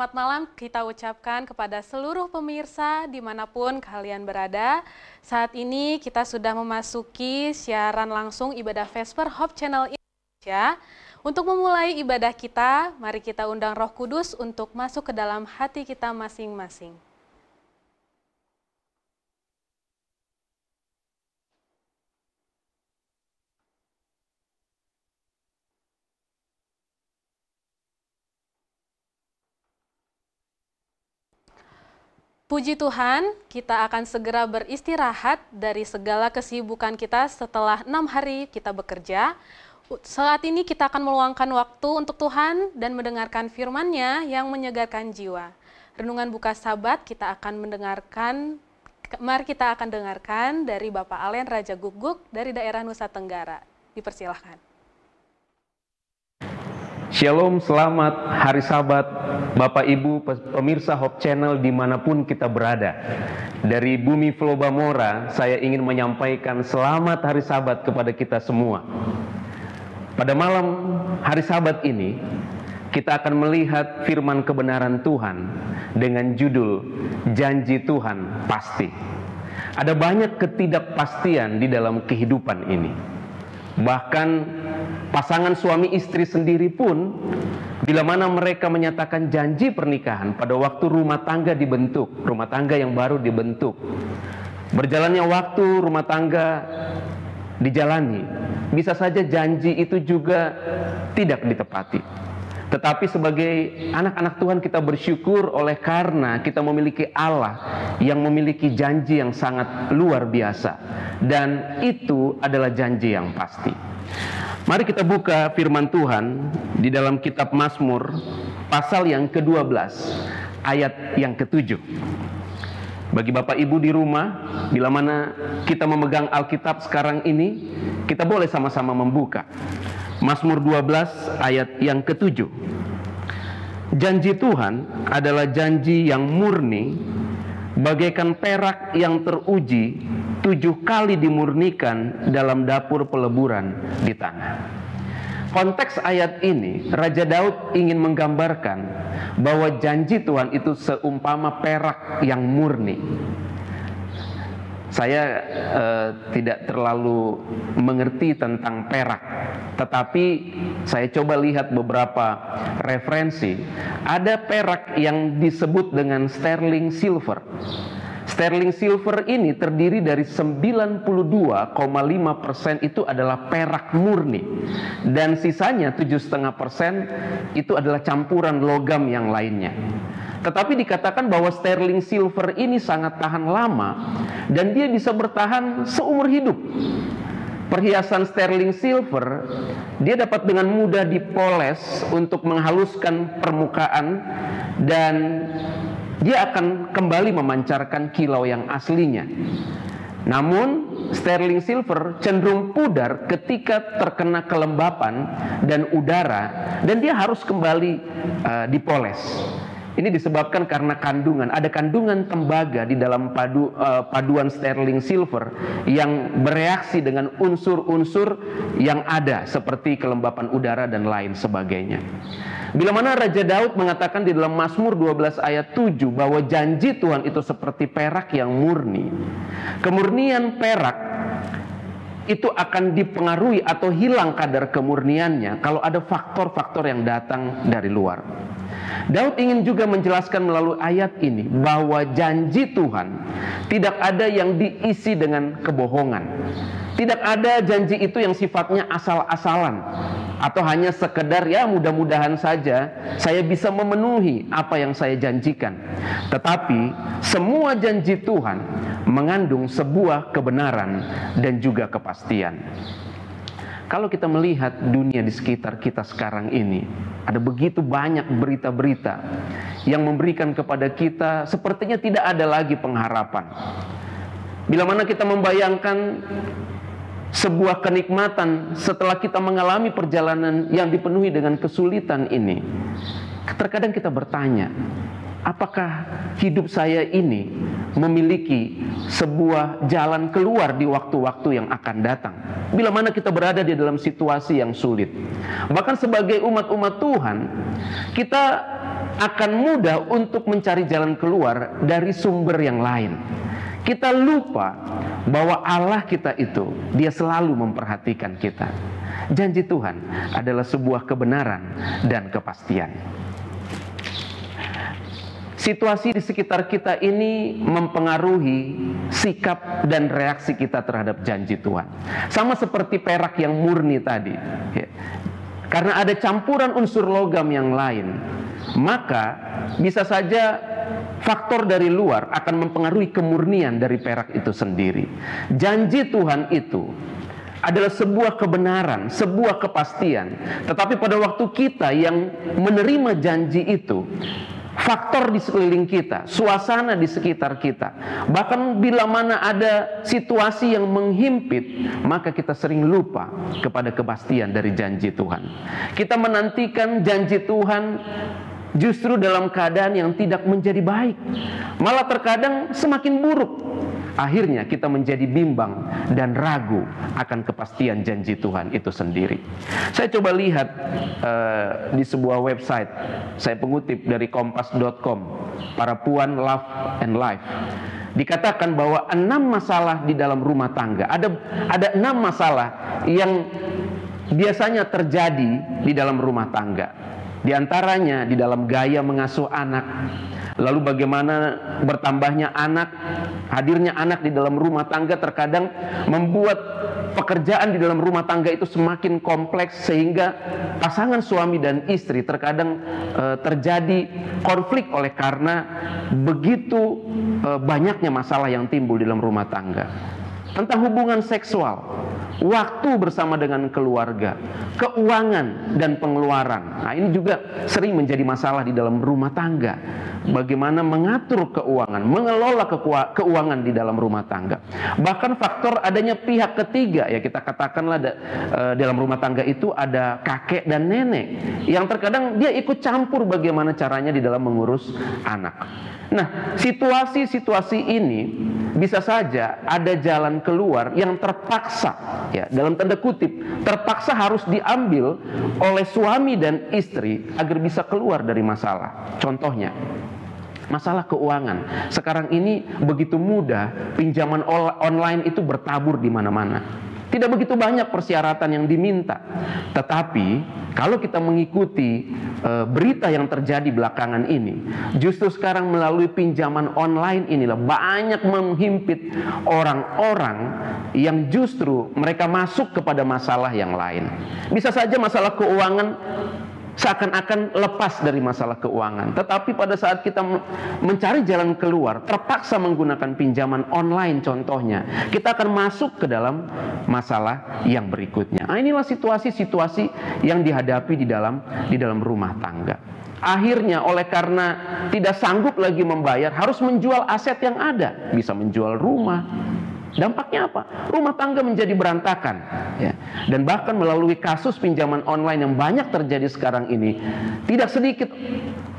selamat malam kita ucapkan kepada seluruh pemirsa dimanapun kalian berada. Saat ini kita sudah memasuki siaran langsung ibadah Vesper Hope Channel Indonesia. Untuk memulai ibadah kita, mari kita undang roh kudus untuk masuk ke dalam hati kita masing-masing. Puji Tuhan, kita akan segera beristirahat dari segala kesibukan kita setelah enam hari kita bekerja. Saat ini kita akan meluangkan waktu untuk Tuhan dan mendengarkan firman-Nya yang menyegarkan jiwa. Renungan buka sabat kita akan mendengarkan, mari kita akan dengarkan dari Bapak Alen Raja Guguk dari daerah Nusa Tenggara. Dipersilahkan. Shalom, selamat hari Sabat, Bapak Ibu, pemirsa Hope Channel dimanapun kita berada. Dari bumi Flobamora, saya ingin menyampaikan selamat hari Sabat kepada kita semua. Pada malam hari Sabat ini, kita akan melihat firman kebenaran Tuhan dengan judul Janji Tuhan Pasti. Ada banyak ketidakpastian di dalam kehidupan ini. Bahkan pasangan suami istri sendiri pun bila mana mereka menyatakan janji pernikahan pada waktu rumah tangga dibentuk, rumah tangga yang baru dibentuk. Berjalannya waktu rumah tangga dijalani, bisa saja janji itu juga tidak ditepati. Tetapi sebagai anak-anak Tuhan kita bersyukur oleh karena kita memiliki Allah yang memiliki janji yang sangat luar biasa. Dan itu adalah janji yang pasti. Mari kita buka firman Tuhan di dalam kitab Mazmur pasal yang ke-12 ayat yang ke-7. Bagi Bapak Ibu di rumah, bila mana kita memegang Alkitab sekarang ini, kita boleh sama-sama membuka Mazmur 12 ayat yang ketujuh. Janji Tuhan adalah janji yang murni bagaikan perak yang teruji tujuh kali dimurnikan dalam dapur peleburan di tanah. Konteks ayat ini, Raja Daud ingin menggambarkan bahwa janji Tuhan itu seumpama perak yang murni saya eh, tidak terlalu mengerti tentang perak, tetapi saya coba lihat beberapa referensi. Ada perak yang disebut dengan sterling silver. Sterling silver ini terdiri dari 92,5 persen itu adalah perak murni dan sisanya 7,5 persen itu adalah campuran logam yang lainnya. Tetapi dikatakan bahwa sterling silver ini sangat tahan lama dan dia bisa bertahan seumur hidup. Perhiasan sterling silver dia dapat dengan mudah dipoles untuk menghaluskan permukaan dan dia akan kembali memancarkan kilau yang aslinya. Namun, sterling silver cenderung pudar ketika terkena kelembapan dan udara, dan dia harus kembali uh, dipoles. Ini disebabkan karena kandungan ada kandungan tembaga di dalam padu, uh, paduan sterling silver yang bereaksi dengan unsur-unsur yang ada seperti kelembapan udara dan lain sebagainya. Bila mana Raja Daud mengatakan di dalam Mazmur 12 ayat 7 bahwa janji Tuhan itu seperti perak yang murni. Kemurnian perak itu akan dipengaruhi atau hilang kadar kemurniannya kalau ada faktor-faktor yang datang dari luar. Daud ingin juga menjelaskan melalui ayat ini bahwa janji Tuhan tidak ada yang diisi dengan kebohongan. Tidak ada janji itu yang sifatnya asal-asalan atau hanya sekedar ya mudah-mudahan saja saya bisa memenuhi apa yang saya janjikan. Tetapi semua janji Tuhan mengandung sebuah kebenaran dan juga kepastian. Kalau kita melihat dunia di sekitar kita sekarang ini, ada begitu banyak berita-berita yang memberikan kepada kita sepertinya tidak ada lagi pengharapan. Bila mana kita membayangkan sebuah kenikmatan setelah kita mengalami perjalanan yang dipenuhi dengan kesulitan ini, terkadang kita bertanya, apakah hidup saya ini memiliki sebuah jalan keluar di waktu-waktu yang akan datang. Bila mana kita berada di dalam situasi yang sulit. Bahkan sebagai umat-umat Tuhan, kita akan mudah untuk mencari jalan keluar dari sumber yang lain. Kita lupa bahwa Allah kita itu, dia selalu memperhatikan kita. Janji Tuhan adalah sebuah kebenaran dan kepastian situasi di sekitar kita ini mempengaruhi sikap dan reaksi kita terhadap janji Tuhan. Sama seperti perak yang murni tadi. Ya. Karena ada campuran unsur logam yang lain, maka bisa saja faktor dari luar akan mempengaruhi kemurnian dari perak itu sendiri. Janji Tuhan itu adalah sebuah kebenaran, sebuah kepastian. Tetapi pada waktu kita yang menerima janji itu, faktor di sekeliling kita, suasana di sekitar kita. Bahkan bila mana ada situasi yang menghimpit, maka kita sering lupa kepada kepastian dari janji Tuhan. Kita menantikan janji Tuhan justru dalam keadaan yang tidak menjadi baik, malah terkadang semakin buruk. Akhirnya kita menjadi bimbang dan ragu akan kepastian janji Tuhan itu sendiri. Saya coba lihat uh, di sebuah website, saya pengutip dari kompas.com, para puan love and life. Dikatakan bahwa enam masalah di dalam rumah tangga, ada ada enam masalah yang biasanya terjadi di dalam rumah tangga. Di antaranya di dalam gaya mengasuh anak, lalu bagaimana bertambahnya anak, hadirnya anak di dalam rumah tangga terkadang membuat pekerjaan di dalam rumah tangga itu semakin kompleks sehingga pasangan suami dan istri terkadang e, terjadi konflik oleh karena begitu e, banyaknya masalah yang timbul di dalam rumah tangga entah hubungan seksual, waktu bersama dengan keluarga, keuangan dan pengeluaran. Nah, ini juga sering menjadi masalah di dalam rumah tangga. Bagaimana mengatur keuangan, mengelola keuangan di dalam rumah tangga. Bahkan faktor adanya pihak ketiga ya kita katakanlah da, e, dalam rumah tangga itu ada kakek dan nenek yang terkadang dia ikut campur bagaimana caranya di dalam mengurus anak. Nah, situasi-situasi ini bisa saja ada jalan keluar yang terpaksa, ya, dalam tanda kutip, terpaksa harus diambil oleh suami dan istri agar bisa keluar dari masalah. Contohnya, masalah keuangan. Sekarang ini begitu mudah pinjaman online itu bertabur di mana-mana. Tidak begitu banyak persyaratan yang diminta. Tetapi kalau kita mengikuti e, berita yang terjadi belakangan ini, justru sekarang melalui pinjaman online inilah banyak menghimpit orang-orang yang justru mereka masuk kepada masalah yang lain. Bisa saja masalah keuangan seakan-akan lepas dari masalah keuangan. Tetapi pada saat kita mencari jalan keluar, terpaksa menggunakan pinjaman online contohnya, kita akan masuk ke dalam masalah yang berikutnya. Nah, inilah situasi-situasi yang dihadapi di dalam di dalam rumah tangga. Akhirnya oleh karena tidak sanggup lagi membayar harus menjual aset yang ada, bisa menjual rumah, Dampaknya apa? Rumah tangga menjadi berantakan, ya. dan bahkan melalui kasus pinjaman online yang banyak terjadi sekarang ini, tidak sedikit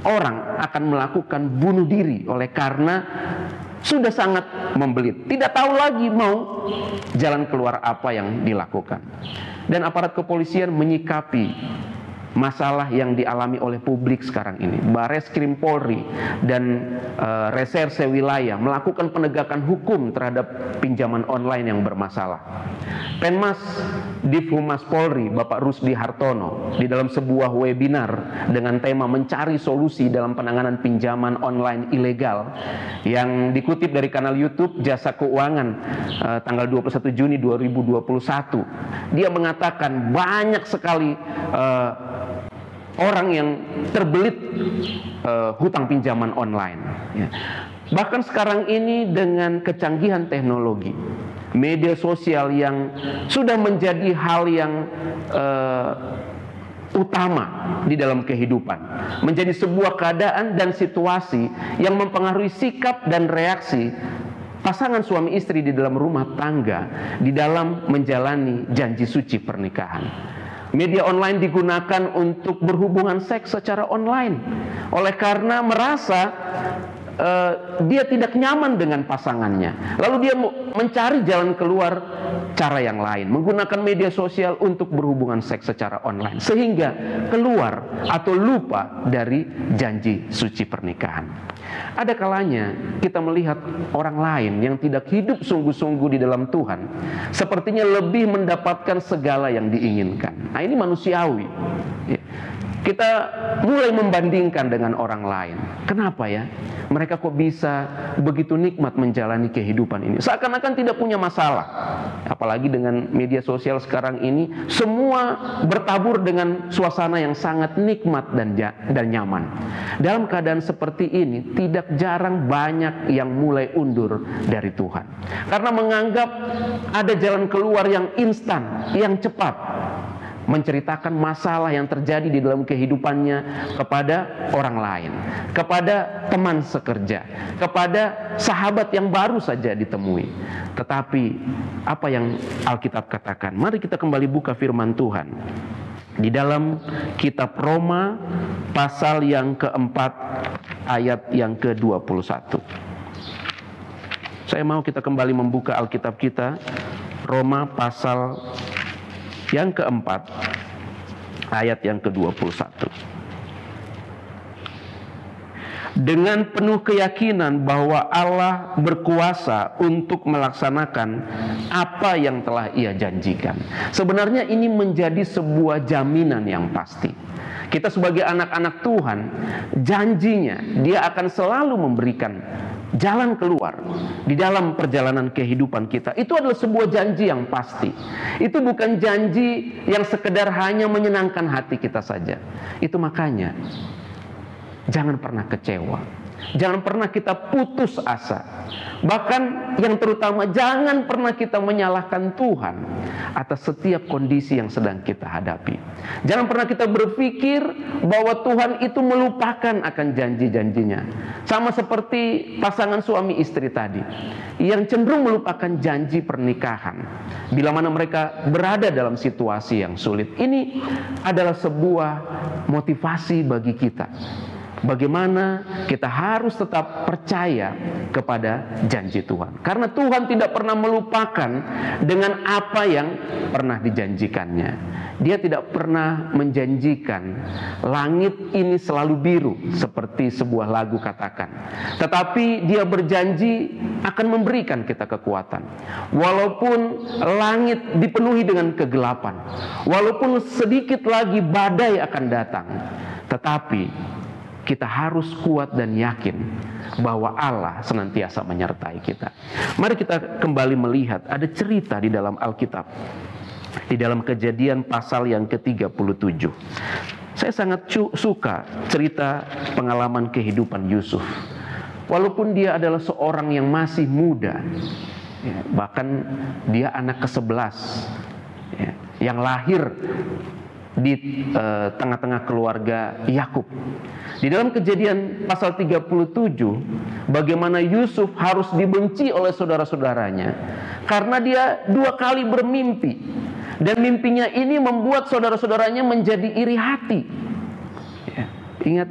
orang akan melakukan bunuh diri oleh karena sudah sangat membelit, tidak tahu lagi mau jalan keluar apa yang dilakukan, dan aparat kepolisian menyikapi masalah yang dialami oleh publik sekarang ini. Bares Krim Polri dan e, Reserse Wilayah melakukan penegakan hukum terhadap pinjaman online yang bermasalah. Penmas Divhumas Polri, Bapak Rusdi Hartono, di dalam sebuah webinar dengan tema mencari solusi dalam penanganan pinjaman online ilegal yang dikutip dari kanal YouTube Jasa Keuangan e, tanggal 21 Juni 2021. Dia mengatakan banyak sekali e, orang yang terbelit uh, hutang pinjaman online. Ya. Bahkan sekarang ini dengan kecanggihan teknologi, media sosial yang sudah menjadi hal yang uh, utama di dalam kehidupan, menjadi sebuah keadaan dan situasi yang mempengaruhi sikap dan reaksi pasangan suami istri di dalam rumah tangga, di dalam menjalani janji suci pernikahan. Media online digunakan untuk berhubungan seks secara online. Oleh karena merasa uh, dia tidak nyaman dengan pasangannya. Lalu dia mencari jalan keluar cara yang lain, menggunakan media sosial untuk berhubungan seks secara online sehingga keluar atau lupa dari janji suci pernikahan. Ada kalanya kita melihat orang lain yang tidak hidup sungguh-sungguh di dalam Tuhan, sepertinya lebih mendapatkan segala yang diinginkan. Nah, ini manusiawi. Ya kita mulai membandingkan dengan orang lain. Kenapa ya? Mereka kok bisa begitu nikmat menjalani kehidupan ini? Seakan-akan tidak punya masalah. Apalagi dengan media sosial sekarang ini, semua bertabur dengan suasana yang sangat nikmat dan dan nyaman. Dalam keadaan seperti ini, tidak jarang banyak yang mulai undur dari Tuhan. Karena menganggap ada jalan keluar yang instan, yang cepat menceritakan masalah yang terjadi di dalam kehidupannya kepada orang lain, kepada teman sekerja, kepada sahabat yang baru saja ditemui. Tetapi apa yang Alkitab katakan? Mari kita kembali buka firman Tuhan di dalam kitab Roma pasal yang keempat ayat yang ke-21. Saya mau kita kembali membuka Alkitab kita Roma pasal yang keempat, ayat yang ke-21. Dengan penuh keyakinan bahwa Allah berkuasa untuk melaksanakan apa yang telah Ia janjikan. Sebenarnya ini menjadi sebuah jaminan yang pasti. Kita sebagai anak-anak Tuhan, janjinya Dia akan selalu memberikan jalan keluar di dalam perjalanan kehidupan kita itu adalah sebuah janji yang pasti. Itu bukan janji yang sekedar hanya menyenangkan hati kita saja. Itu makanya jangan pernah kecewa Jangan pernah kita putus asa. Bahkan yang terutama jangan pernah kita menyalahkan Tuhan atas setiap kondisi yang sedang kita hadapi. Jangan pernah kita berpikir bahwa Tuhan itu melupakan akan janji-janjinya. Sama seperti pasangan suami istri tadi yang cenderung melupakan janji pernikahan bila mana mereka berada dalam situasi yang sulit. Ini adalah sebuah motivasi bagi kita bagaimana kita harus tetap percaya kepada janji Tuhan. Karena Tuhan tidak pernah melupakan dengan apa yang pernah dijanjikannya. Dia tidak pernah menjanjikan langit ini selalu biru seperti sebuah lagu katakan. Tetapi dia berjanji akan memberikan kita kekuatan. Walaupun langit dipenuhi dengan kegelapan, walaupun sedikit lagi badai akan datang, tetapi kita harus kuat dan yakin bahwa Allah senantiasa menyertai kita. Mari kita kembali melihat ada cerita di dalam Alkitab. Di dalam kejadian pasal yang ke-37. Saya sangat suka cerita pengalaman kehidupan Yusuf. Walaupun dia adalah seorang yang masih muda, ya, bahkan dia anak ke-11 ya, yang lahir di eh, tengah-tengah keluarga Yakub. Di dalam kejadian pasal 37 bagaimana Yusuf harus dibenci oleh saudara-saudaranya karena dia dua kali bermimpi dan mimpinya ini membuat saudara-saudaranya menjadi iri hati. Ya, ingat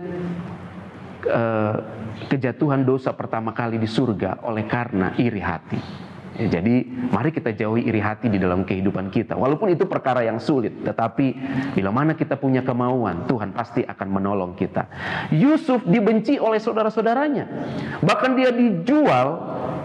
ke, eh, kejatuhan dosa pertama kali di surga oleh karena iri hati. Ya, jadi mari kita jauhi iri hati di dalam kehidupan kita. Walaupun itu perkara yang sulit, tetapi bila mana kita punya kemauan, Tuhan pasti akan menolong kita. Yusuf dibenci oleh saudara-saudaranya. Bahkan dia dijual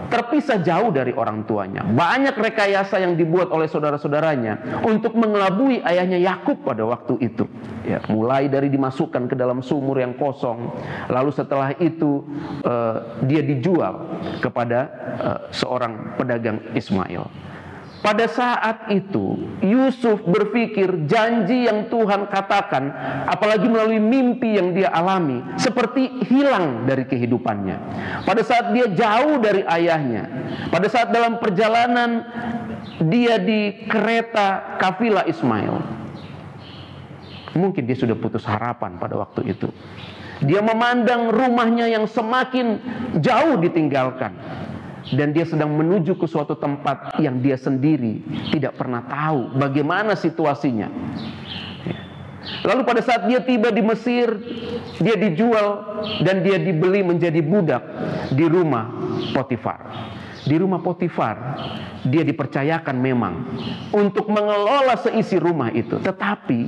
terpisah jauh dari orang tuanya. Banyak rekayasa yang dibuat oleh saudara-saudaranya untuk mengelabui ayahnya Yakub pada waktu itu. Ya, mulai dari dimasukkan ke dalam sumur yang kosong, lalu setelah itu uh, dia dijual kepada uh, seorang pedagang pedagang Ismail. Pada saat itu Yusuf berpikir janji yang Tuhan katakan apalagi melalui mimpi yang dia alami seperti hilang dari kehidupannya. Pada saat dia jauh dari ayahnya, pada saat dalam perjalanan dia di kereta kafilah Ismail. Mungkin dia sudah putus harapan pada waktu itu. Dia memandang rumahnya yang semakin jauh ditinggalkan dan dia sedang menuju ke suatu tempat yang dia sendiri tidak pernah tahu bagaimana situasinya. Lalu pada saat dia tiba di Mesir, dia dijual dan dia dibeli menjadi budak di rumah Potifar. Di rumah Potifar, dia dipercayakan memang untuk mengelola seisi rumah itu. Tetapi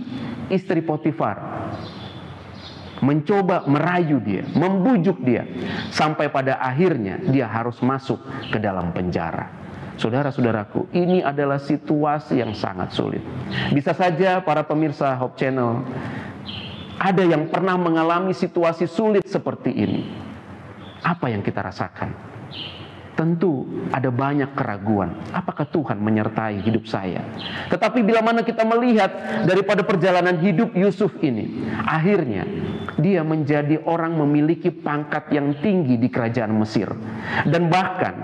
istri Potifar mencoba merayu dia, membujuk dia, sampai pada akhirnya dia harus masuk ke dalam penjara. Saudara-saudaraku, ini adalah situasi yang sangat sulit. Bisa saja para pemirsa Hope Channel ada yang pernah mengalami situasi sulit seperti ini. Apa yang kita rasakan? tentu ada banyak keraguan. Apakah Tuhan menyertai hidup saya? Tetapi bila mana kita melihat daripada perjalanan hidup Yusuf ini, akhirnya dia menjadi orang memiliki pangkat yang tinggi di kerajaan Mesir. Dan bahkan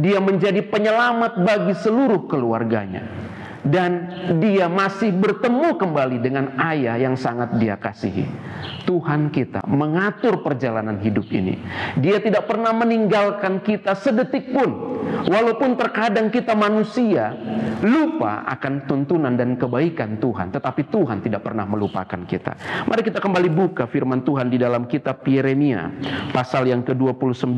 dia menjadi penyelamat bagi seluruh keluarganya dan dia masih bertemu kembali dengan ayah yang sangat dia kasihi. Tuhan kita mengatur perjalanan hidup ini. Dia tidak pernah meninggalkan kita sedetik pun. Walaupun terkadang kita manusia lupa akan tuntunan dan kebaikan Tuhan, tetapi Tuhan tidak pernah melupakan kita. Mari kita kembali buka firman Tuhan di dalam kitab Yeremia pasal yang ke-29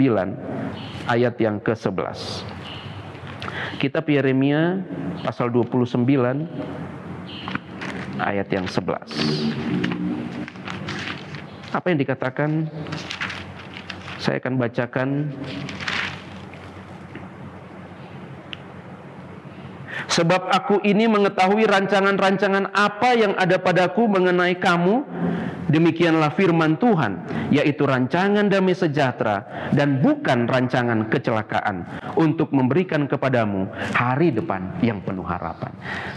ayat yang ke-11. Kitab Yeremia pasal 29 ayat yang 11. Apa yang dikatakan? Saya akan bacakan Sebab aku ini mengetahui rancangan-rancangan apa yang ada padaku mengenai kamu Demikianlah firman Tuhan, yaitu rancangan damai sejahtera dan bukan rancangan kecelakaan untuk memberikan kepadamu hari depan yang penuh harapan.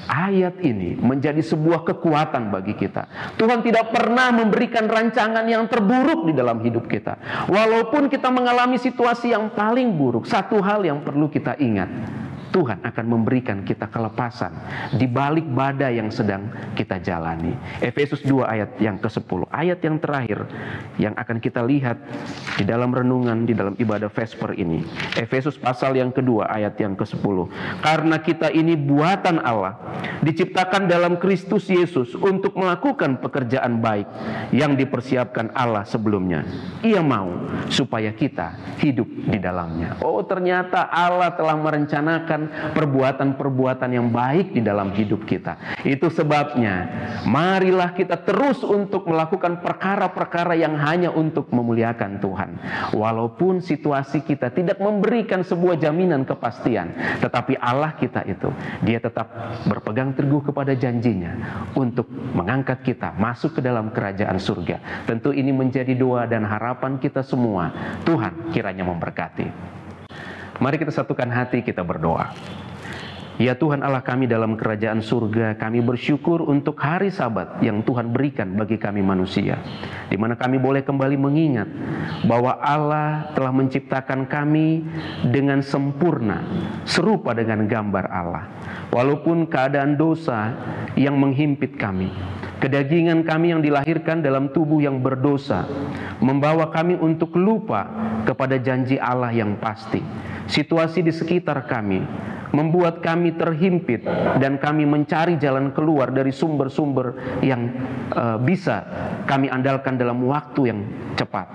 Ayat ini menjadi sebuah kekuatan bagi kita. Tuhan tidak pernah memberikan rancangan yang terburuk di dalam hidup kita. Walaupun kita mengalami situasi yang paling buruk, satu hal yang perlu kita ingat Tuhan akan memberikan kita kelepasan di balik badai yang sedang kita jalani. Efesus 2 ayat yang ke-10. Ayat yang terakhir yang akan kita lihat di dalam renungan di dalam ibadah Vesper ini. Efesus pasal yang kedua ayat yang ke-10. Karena kita ini buatan Allah, diciptakan dalam Kristus Yesus untuk melakukan pekerjaan baik yang dipersiapkan Allah sebelumnya. Ia mau supaya kita hidup di dalamnya. Oh, ternyata Allah telah merencanakan perbuatan-perbuatan yang baik di dalam hidup kita. Itu sebabnya, marilah kita terus untuk melakukan perkara-perkara yang hanya untuk memuliakan Tuhan. Walaupun situasi kita tidak memberikan sebuah jaminan kepastian, tetapi Allah kita itu, dia tetap berpegang teguh kepada janjinya untuk mengangkat kita masuk ke dalam kerajaan surga. Tentu ini menjadi doa dan harapan kita semua. Tuhan kiranya memberkati. Mari kita satukan hati kita berdoa. Ya Tuhan Allah kami dalam kerajaan surga, kami bersyukur untuk hari sabat yang Tuhan berikan bagi kami manusia. Di mana kami boleh kembali mengingat bahwa Allah telah menciptakan kami dengan sempurna, serupa dengan gambar Allah. Walaupun keadaan dosa yang menghimpit kami, kedagingan kami yang dilahirkan dalam tubuh yang berdosa, membawa kami untuk lupa kepada janji Allah yang pasti Situasi di sekitar kami membuat kami terhimpit dan kami mencari jalan keluar dari sumber-sumber yang uh, bisa kami andalkan dalam waktu yang cepat.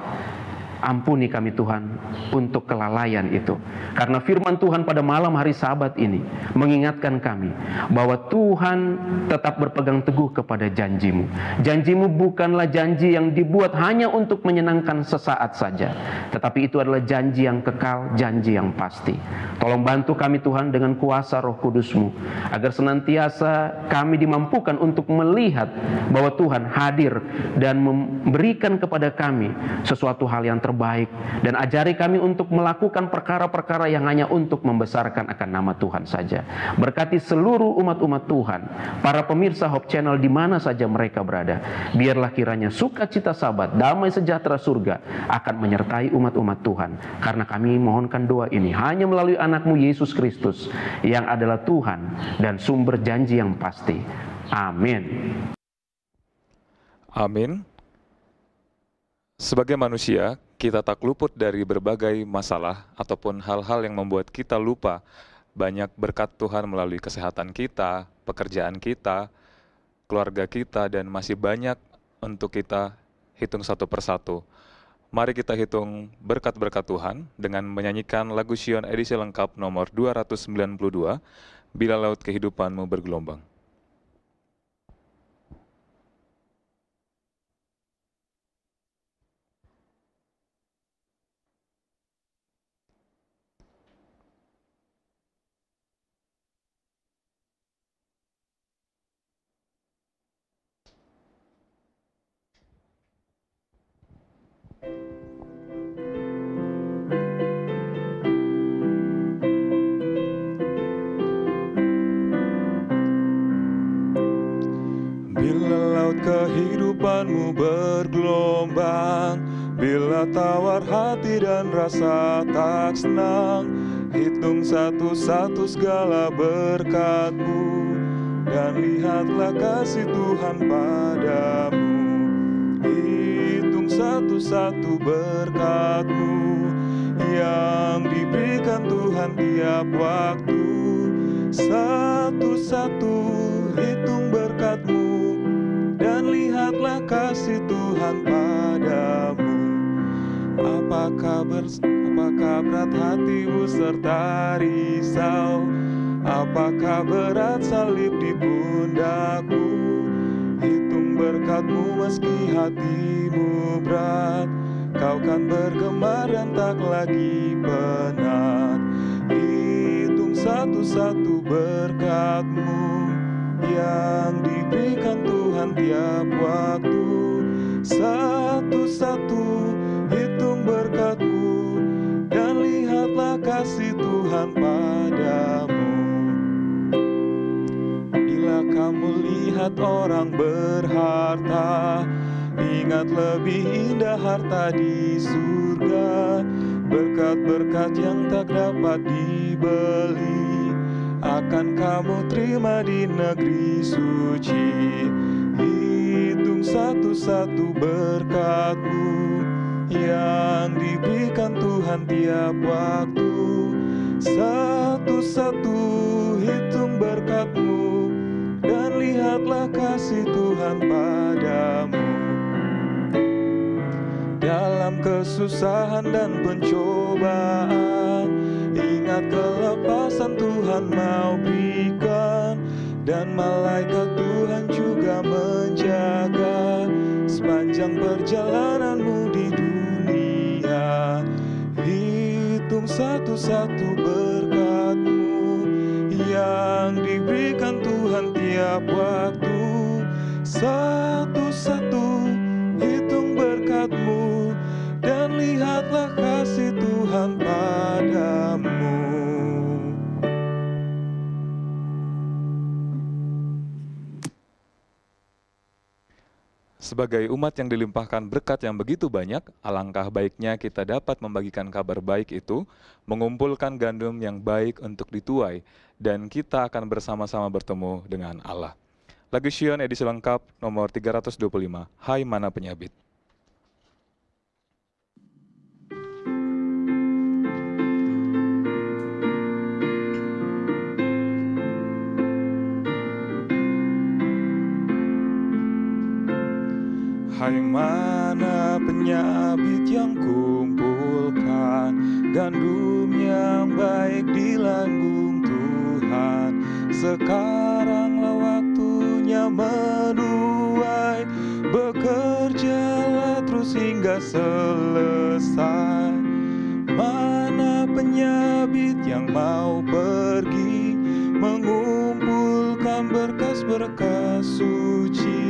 Ampuni kami Tuhan untuk kelalaian itu. Karena firman Tuhan pada malam hari sabat ini mengingatkan kami bahwa Tuhan tetap berpegang teguh kepada janjimu. Janjimu bukanlah janji yang dibuat hanya untuk menyenangkan sesaat saja. Tetapi itu adalah janji yang kekal, janji yang pasti. Tolong bantu kami Tuhan dengan kuasa roh kudusmu. Agar senantiasa kami dimampukan untuk melihat bahwa Tuhan hadir dan memberikan kepada kami sesuatu hal yang terbaik terbaik dan ajari kami untuk melakukan perkara-perkara yang hanya untuk membesarkan akan nama Tuhan saja. Berkati seluruh umat-umat Tuhan, para pemirsa Hope Channel di mana saja mereka berada. Biarlah kiranya sukacita sahabat damai sejahtera surga akan menyertai umat-umat Tuhan. Karena kami mohonkan doa ini hanya melalui anakmu Yesus Kristus yang adalah Tuhan dan sumber janji yang pasti. Amin. Amin. Sebagai manusia, kita tak luput dari berbagai masalah ataupun hal-hal yang membuat kita lupa banyak berkat Tuhan melalui kesehatan kita, pekerjaan kita, keluarga kita, dan masih banyak untuk kita hitung satu persatu. Mari kita hitung berkat-berkat Tuhan dengan menyanyikan lagu Sion edisi lengkap nomor 292, Bila Laut Kehidupanmu Bergelombang. Laut kehidupanmu bergelombang Bila tawar hati dan rasa tak senang Hitung satu-satu segala berkatmu Dan lihatlah kasih Tuhan padamu Hitung satu-satu berkatmu Yang diberikan Tuhan tiap waktu Satu-satu hitung berkatmu Demikianlah kasih Tuhan padamu Apakah, bers apakah berat hatimu serta risau Apakah berat salib di pundakmu Hitung berkatmu meski hatimu berat Kau kan bergemar dan tak lagi penat Hitung satu-satu berkatmu yang diberikan Tuhan tiap waktu Satu-satu hitung berkatku Dan lihatlah kasih Tuhan padamu Bila kamu lihat orang berharta Ingat lebih indah harta di surga Berkat-berkat yang tak dapat dibeli akan kamu terima di negeri suci Hitung satu-satu berkatmu Yang diberikan Tuhan tiap waktu Satu-satu hitung berkatmu Dan lihatlah kasih Tuhan padamu Dalam kesusahan dan pencobaan Ingat kelak Tuhan mau berikan dan malaikat Tuhan juga menjaga sepanjang perjalananmu di dunia hitung satu-satu berkatmu yang diberikan Tuhan tiap waktu satu Sebagai umat yang dilimpahkan berkat yang begitu banyak, alangkah baiknya kita dapat membagikan kabar baik itu, mengumpulkan gandum yang baik untuk dituai, dan kita akan bersama-sama bertemu dengan Allah. Lagu Sion edisi lengkap nomor 325, Hai Mana Penyabit. Hai mana penyabit yang kumpulkan Gandum yang baik di lambung Tuhan Sekaranglah waktunya menuai Bekerjalah terus hingga selesai Mana penyabit yang mau pergi Mengumpulkan berkas-berkas suci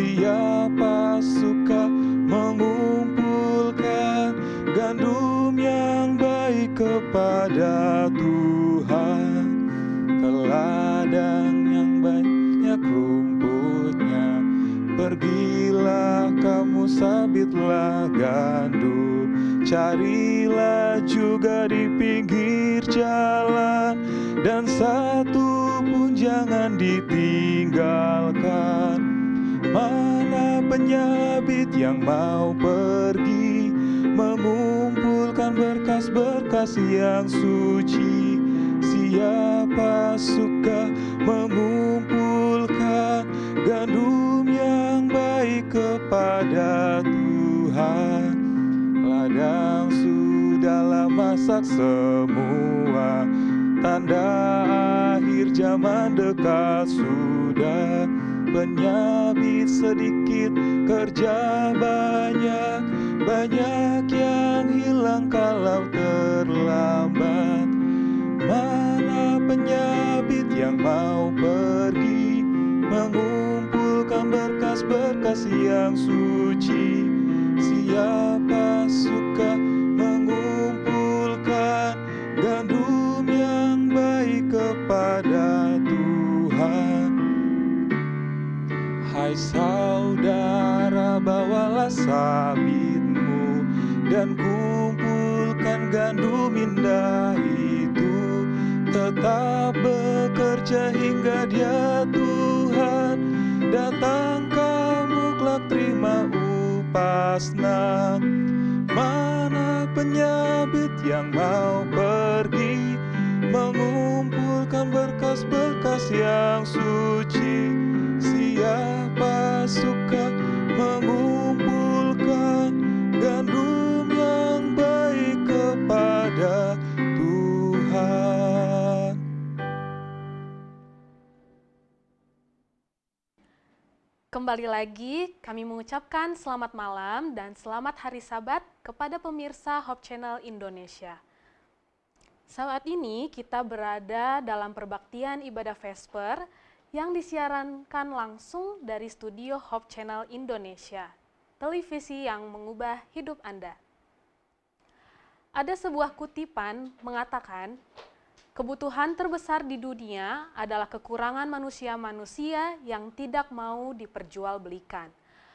siapa suka mengumpulkan gandum yang baik kepada Tuhan Keladang yang banyak rumputnya Pergilah kamu sabitlah gandum Carilah juga di pinggir jalan Dan satu pun jangan ditinggal Mana penyabit yang mau pergi Mengumpulkan berkas-berkas yang suci Siapa suka mengumpulkan Gandum yang baik kepada Tuhan Ladang sudah lama sak semua Tanda akhir zaman dekat sudah penyabit sedikit kerja banyak banyak yang hilang kalau terlambat mana penyabit yang mau pergi mengumpulkan berkas-berkas yang suci siapa suka Hai saudara bawalah sabitmu Dan kumpulkan gandum indah itu Tetap bekerja hingga dia Tuhan Datang kamu kelak terima upasna Mana penyabit yang mau pergi Mengumpulkan berkas-berkas yang sudah kembali lagi kami mengucapkan selamat malam dan selamat hari Sabat kepada pemirsa Hop Channel Indonesia. Saat ini kita berada dalam perbaktian ibadah Vesper yang disiarankan langsung dari studio Hop Channel Indonesia, televisi yang mengubah hidup Anda. Ada sebuah kutipan mengatakan, Kebutuhan terbesar di dunia adalah kekurangan manusia-manusia yang tidak mau diperjualbelikan.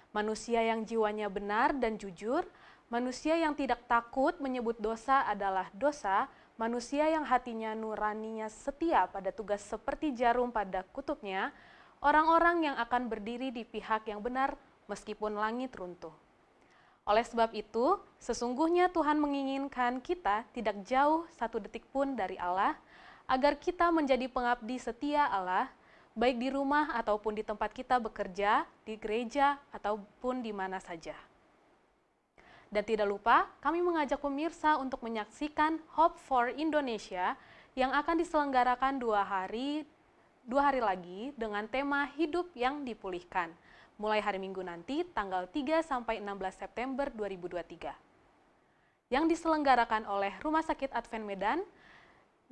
Manusia yang jiwanya benar dan jujur, manusia yang tidak takut menyebut dosa adalah dosa, manusia yang hatinya nuraninya setia pada tugas seperti jarum pada kutubnya, orang-orang yang akan berdiri di pihak yang benar meskipun langit runtuh. Oleh sebab itu, sesungguhnya Tuhan menginginkan kita tidak jauh satu detik pun dari Allah, agar kita menjadi pengabdi setia Allah, baik di rumah ataupun di tempat kita bekerja, di gereja, ataupun di mana saja. Dan tidak lupa, kami mengajak pemirsa untuk menyaksikan Hope for Indonesia yang akan diselenggarakan dua hari dua hari lagi dengan tema Hidup yang Dipulihkan, mulai hari Minggu nanti tanggal 3 sampai 16 September 2023. Yang diselenggarakan oleh Rumah Sakit Advent Medan,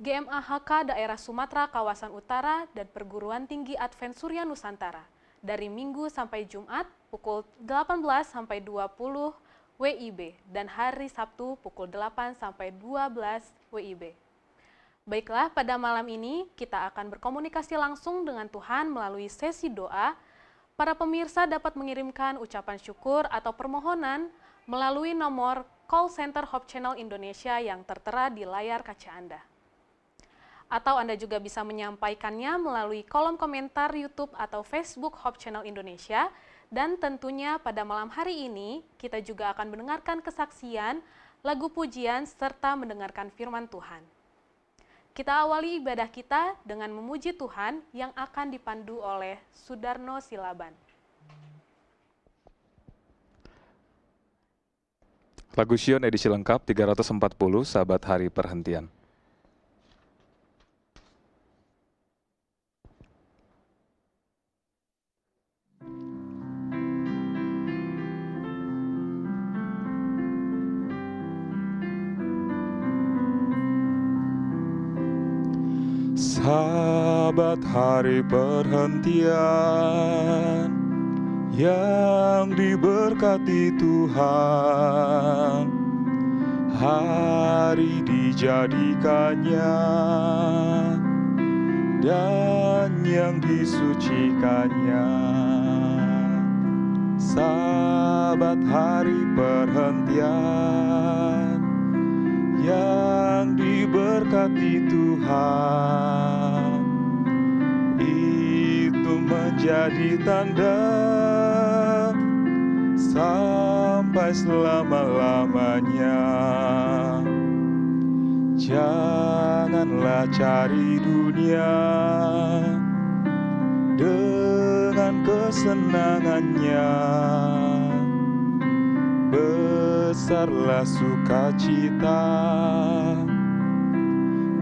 GMAHK Daerah Sumatera Kawasan Utara dan Perguruan Tinggi Advent Surya Nusantara dari Minggu sampai Jumat pukul 18 sampai 20 WIB dan hari Sabtu pukul 8 sampai 12 WIB. Baiklah, pada malam ini kita akan berkomunikasi langsung dengan Tuhan melalui sesi doa. Para pemirsa dapat mengirimkan ucapan syukur atau permohonan melalui nomor call center Hope Channel Indonesia yang tertera di layar kaca Anda atau Anda juga bisa menyampaikannya melalui kolom komentar YouTube atau Facebook Hope Channel Indonesia. Dan tentunya pada malam hari ini kita juga akan mendengarkan kesaksian, lagu pujian, serta mendengarkan firman Tuhan. Kita awali ibadah kita dengan memuji Tuhan yang akan dipandu oleh Sudarno Silaban. Lagu Sion edisi lengkap 340 Sahabat Hari Perhentian. Sahabat hari perhentian Yang diberkati Tuhan Hari dijadikannya Dan yang disucikannya Sahabat hari perhentian yang diberkati Tuhan itu menjadi tanda sampai selama-lamanya janganlah cari dunia dengan kesenangannya besarlah sukacita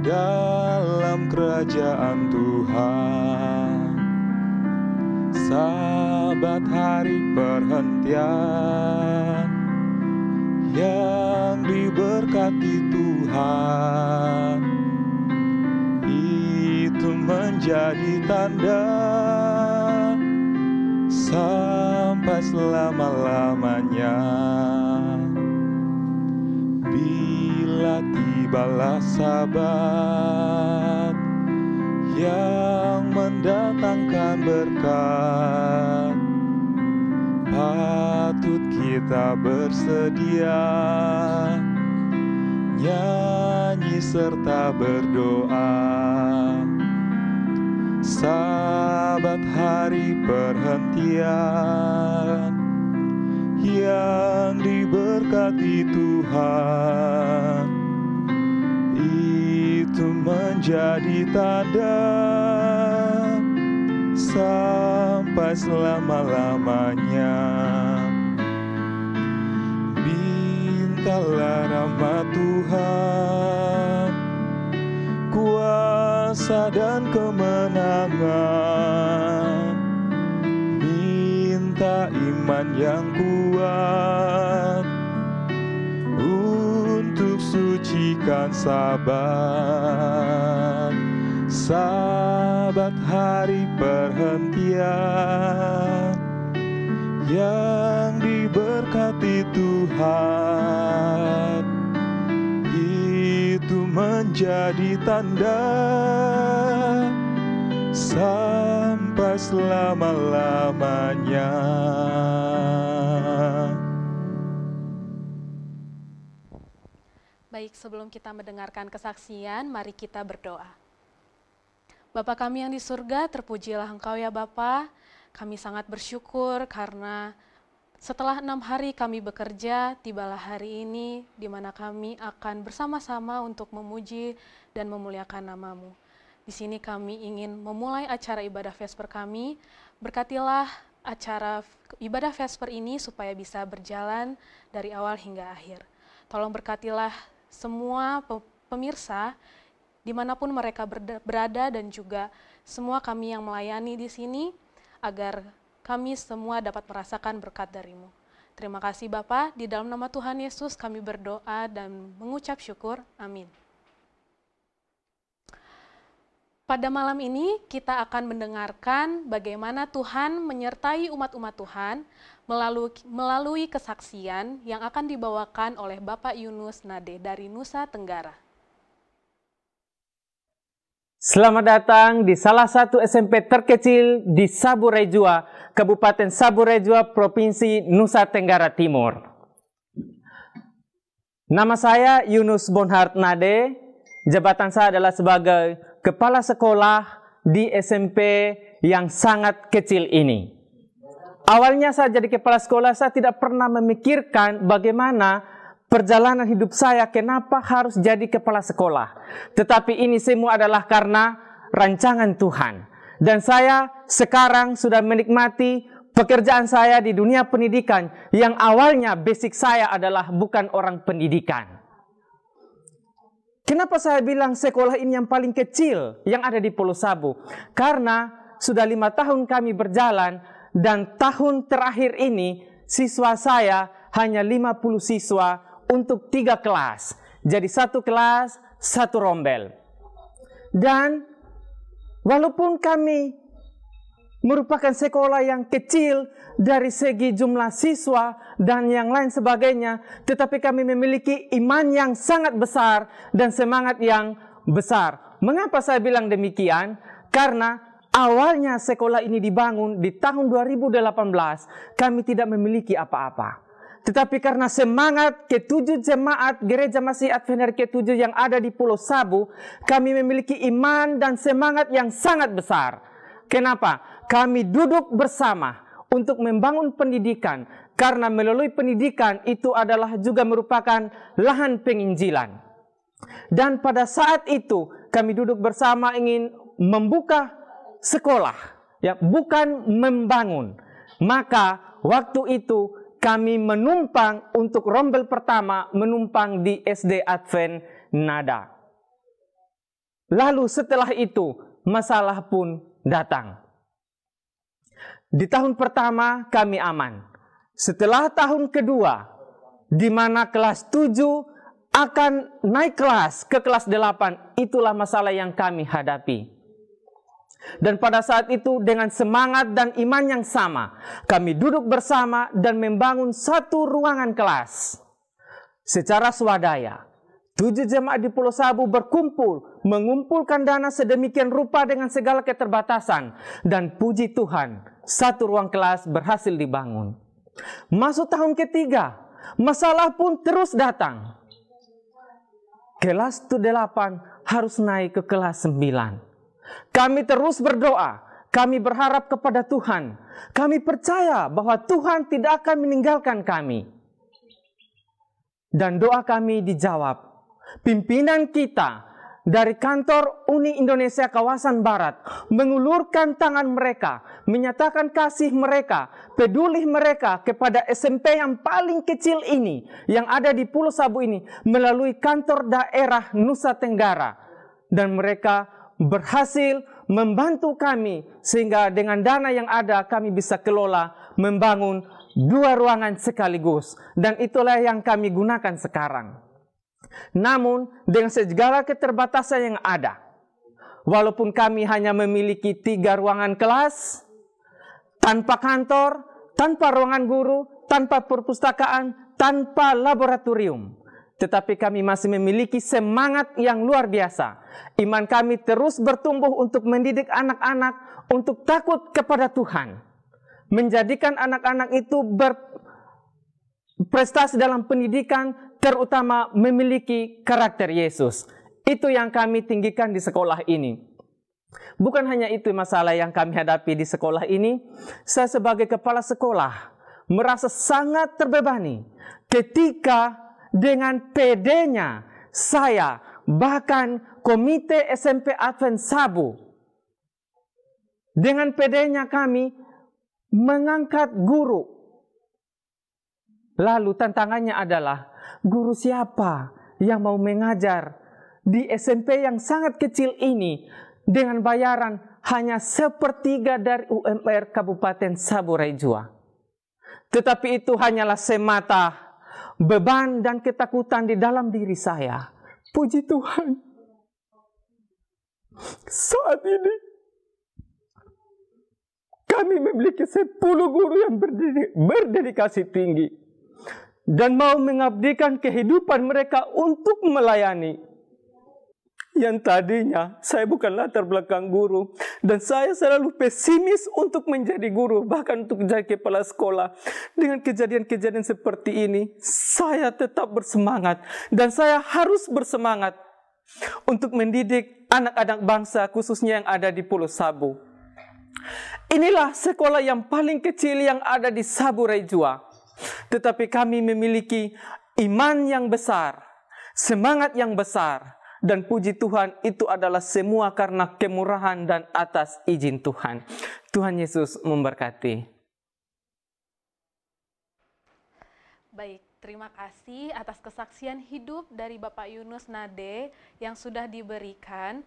dalam kerajaan Tuhan. Sabat hari perhentian yang diberkati Tuhan itu menjadi tanda Pas selama-lamanya Bila tibalah sabat Yang mendatangkan berkat Patut kita bersedia Nyanyi serta berdoa Sabat hari perhentian yang diberkati Tuhan itu menjadi tanda sampai selama-lamanya mintalah rahmat Tuhan kuasa dan kemenangan iman yang kuat untuk sucikan sabat sabat hari perhentian yang diberkati Tuhan itu menjadi tanda sampai selama-lamanya. Baik, sebelum kita mendengarkan kesaksian, mari kita berdoa. Bapa kami yang di surga, terpujilah Engkau ya Bapa. Kami sangat bersyukur karena setelah enam hari kami bekerja, tibalah hari ini di mana kami akan bersama-sama untuk memuji dan memuliakan namamu. Di sini kami ingin memulai acara ibadah Vesper kami. Berkatilah acara ibadah Vesper ini supaya bisa berjalan dari awal hingga akhir. Tolong berkatilah semua pemirsa dimanapun mereka berada dan juga semua kami yang melayani di sini agar kami semua dapat merasakan berkat darimu. Terima kasih bapak di dalam nama Tuhan Yesus kami berdoa dan mengucap syukur. Amin. Pada malam ini kita akan mendengarkan bagaimana Tuhan menyertai umat-umat Tuhan melalui, melalui kesaksian yang akan dibawakan oleh Bapak Yunus Nade dari Nusa Tenggara. Selamat datang di salah satu SMP terkecil di Saburejua, Kabupaten Saburejua, Provinsi Nusa Tenggara Timur. Nama saya Yunus Bonhart Nade, jabatan saya adalah sebagai kepala sekolah di SMP yang sangat kecil ini. Awalnya saya jadi kepala sekolah, saya tidak pernah memikirkan bagaimana perjalanan hidup saya, kenapa harus jadi kepala sekolah. Tetapi ini semua adalah karena rancangan Tuhan. Dan saya sekarang sudah menikmati pekerjaan saya di dunia pendidikan yang awalnya basic saya adalah bukan orang pendidikan. Kenapa saya bilang sekolah ini yang paling kecil yang ada di Pulau Sabu? Karena sudah lima tahun kami berjalan dan tahun terakhir ini siswa saya hanya 50 siswa untuk tiga kelas. Jadi satu kelas, satu rombel. Dan walaupun kami merupakan sekolah yang kecil dari segi jumlah siswa dan yang lain sebagainya, tetapi kami memiliki iman yang sangat besar dan semangat yang besar. Mengapa saya bilang demikian? Karena awalnya sekolah ini dibangun di tahun 2018, kami tidak memiliki apa-apa. Tetapi karena semangat ketujuh jemaat Gereja Masih ke ketujuh yang ada di Pulau Sabu, kami memiliki iman dan semangat yang sangat besar. Kenapa? kami duduk bersama untuk membangun pendidikan karena melalui pendidikan itu adalah juga merupakan lahan penginjilan. Dan pada saat itu kami duduk bersama ingin membuka sekolah, ya bukan membangun. Maka waktu itu kami menumpang untuk rombel pertama menumpang di SD Advent Nada. Lalu setelah itu masalah pun datang. Di tahun pertama kami aman. Setelah tahun kedua, di mana kelas 7 akan naik kelas ke kelas 8, itulah masalah yang kami hadapi. Dan pada saat itu dengan semangat dan iman yang sama, kami duduk bersama dan membangun satu ruangan kelas. Secara swadaya, tujuh jemaat di Pulau Sabu berkumpul, mengumpulkan dana sedemikian rupa dengan segala keterbatasan. Dan puji Tuhan, satu ruang kelas berhasil dibangun. Masuk tahun ketiga, masalah pun terus datang. Kelas 8 harus naik ke kelas sembilan. Kami terus berdoa, kami berharap kepada Tuhan. Kami percaya bahwa Tuhan tidak akan meninggalkan kami. Dan doa kami dijawab. Pimpinan kita dari kantor Uni Indonesia kawasan barat mengulurkan tangan mereka, menyatakan kasih mereka, peduli mereka kepada SMP yang paling kecil ini yang ada di Pulau Sabu ini melalui kantor daerah Nusa Tenggara dan mereka berhasil membantu kami sehingga dengan dana yang ada kami bisa kelola membangun dua ruangan sekaligus dan itulah yang kami gunakan sekarang. Namun dengan segala keterbatasan yang ada, walaupun kami hanya memiliki tiga ruangan kelas, tanpa kantor, tanpa ruangan guru, tanpa perpustakaan, tanpa laboratorium. Tetapi kami masih memiliki semangat yang luar biasa. Iman kami terus bertumbuh untuk mendidik anak-anak untuk takut kepada Tuhan. Menjadikan anak-anak itu berprestasi dalam pendidikan terutama memiliki karakter Yesus. Itu yang kami tinggikan di sekolah ini. Bukan hanya itu masalah yang kami hadapi di sekolah ini, saya sebagai kepala sekolah merasa sangat terbebani ketika dengan PD-nya saya bahkan komite SMP Advent Sabu dengan PD-nya kami mengangkat guru. Lalu tantangannya adalah guru siapa yang mau mengajar di SMP yang sangat kecil ini dengan bayaran hanya sepertiga dari UMR Kabupaten Saburai Tetapi itu hanyalah semata beban dan ketakutan di dalam diri saya. Puji Tuhan. Saat ini kami memiliki 10 guru yang berdedikasi tinggi dan mau mengabdikan kehidupan mereka untuk melayani. Yang tadinya saya bukan latar belakang guru dan saya selalu pesimis untuk menjadi guru bahkan untuk jadi kepala sekolah. Dengan kejadian-kejadian seperti ini, saya tetap bersemangat dan saya harus bersemangat untuk mendidik anak-anak bangsa khususnya yang ada di Pulau Sabu. Inilah sekolah yang paling kecil yang ada di Sabu Rejua tetapi kami memiliki iman yang besar, semangat yang besar, dan puji Tuhan itu adalah semua karena kemurahan dan atas izin Tuhan. Tuhan Yesus memberkati. Baik, terima kasih atas kesaksian hidup dari Bapak Yunus Nade yang sudah diberikan.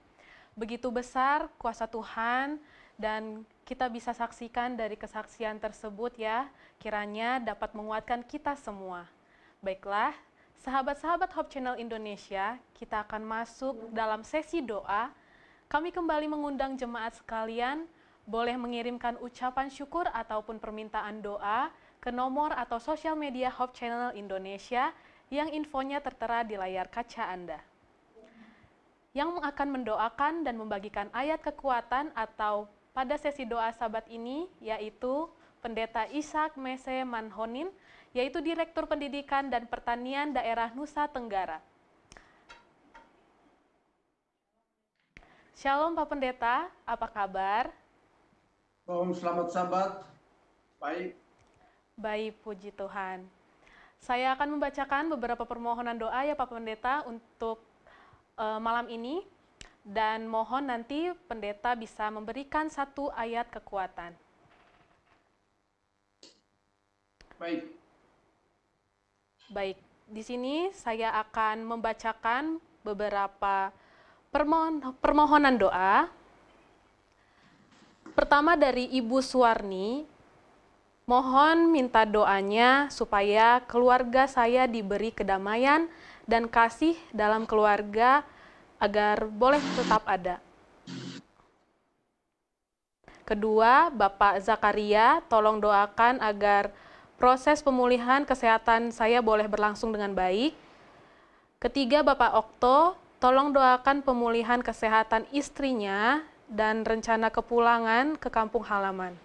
Begitu besar kuasa Tuhan dan kita bisa saksikan dari kesaksian tersebut ya, kiranya dapat menguatkan kita semua. Baiklah, sahabat-sahabat Hope Channel Indonesia, kita akan masuk dalam sesi doa. Kami kembali mengundang jemaat sekalian boleh mengirimkan ucapan syukur ataupun permintaan doa ke nomor atau sosial media Hope Channel Indonesia yang infonya tertera di layar kaca Anda. Yang akan mendoakan dan membagikan ayat kekuatan atau pada sesi doa sahabat ini, yaitu Pendeta Ishak Mese Manhonin, yaitu Direktur Pendidikan dan Pertanian Daerah Nusa Tenggara. Shalom Pak Pendeta, apa kabar? Om selamat sabat, baik. Baik, puji Tuhan. Saya akan membacakan beberapa permohonan doa ya Pak Pendeta untuk uh, malam ini dan mohon nanti pendeta bisa memberikan satu ayat kekuatan. Baik. Baik, di sini saya akan membacakan beberapa permohonan doa. Pertama dari Ibu Suwarni, mohon minta doanya supaya keluarga saya diberi kedamaian dan kasih dalam keluarga agar boleh tetap ada. Kedua, Bapak Zakaria, tolong doakan agar proses pemulihan kesehatan saya boleh berlangsung dengan baik. Ketiga, Bapak Okto, tolong doakan pemulihan kesehatan istrinya dan rencana kepulangan ke kampung halaman.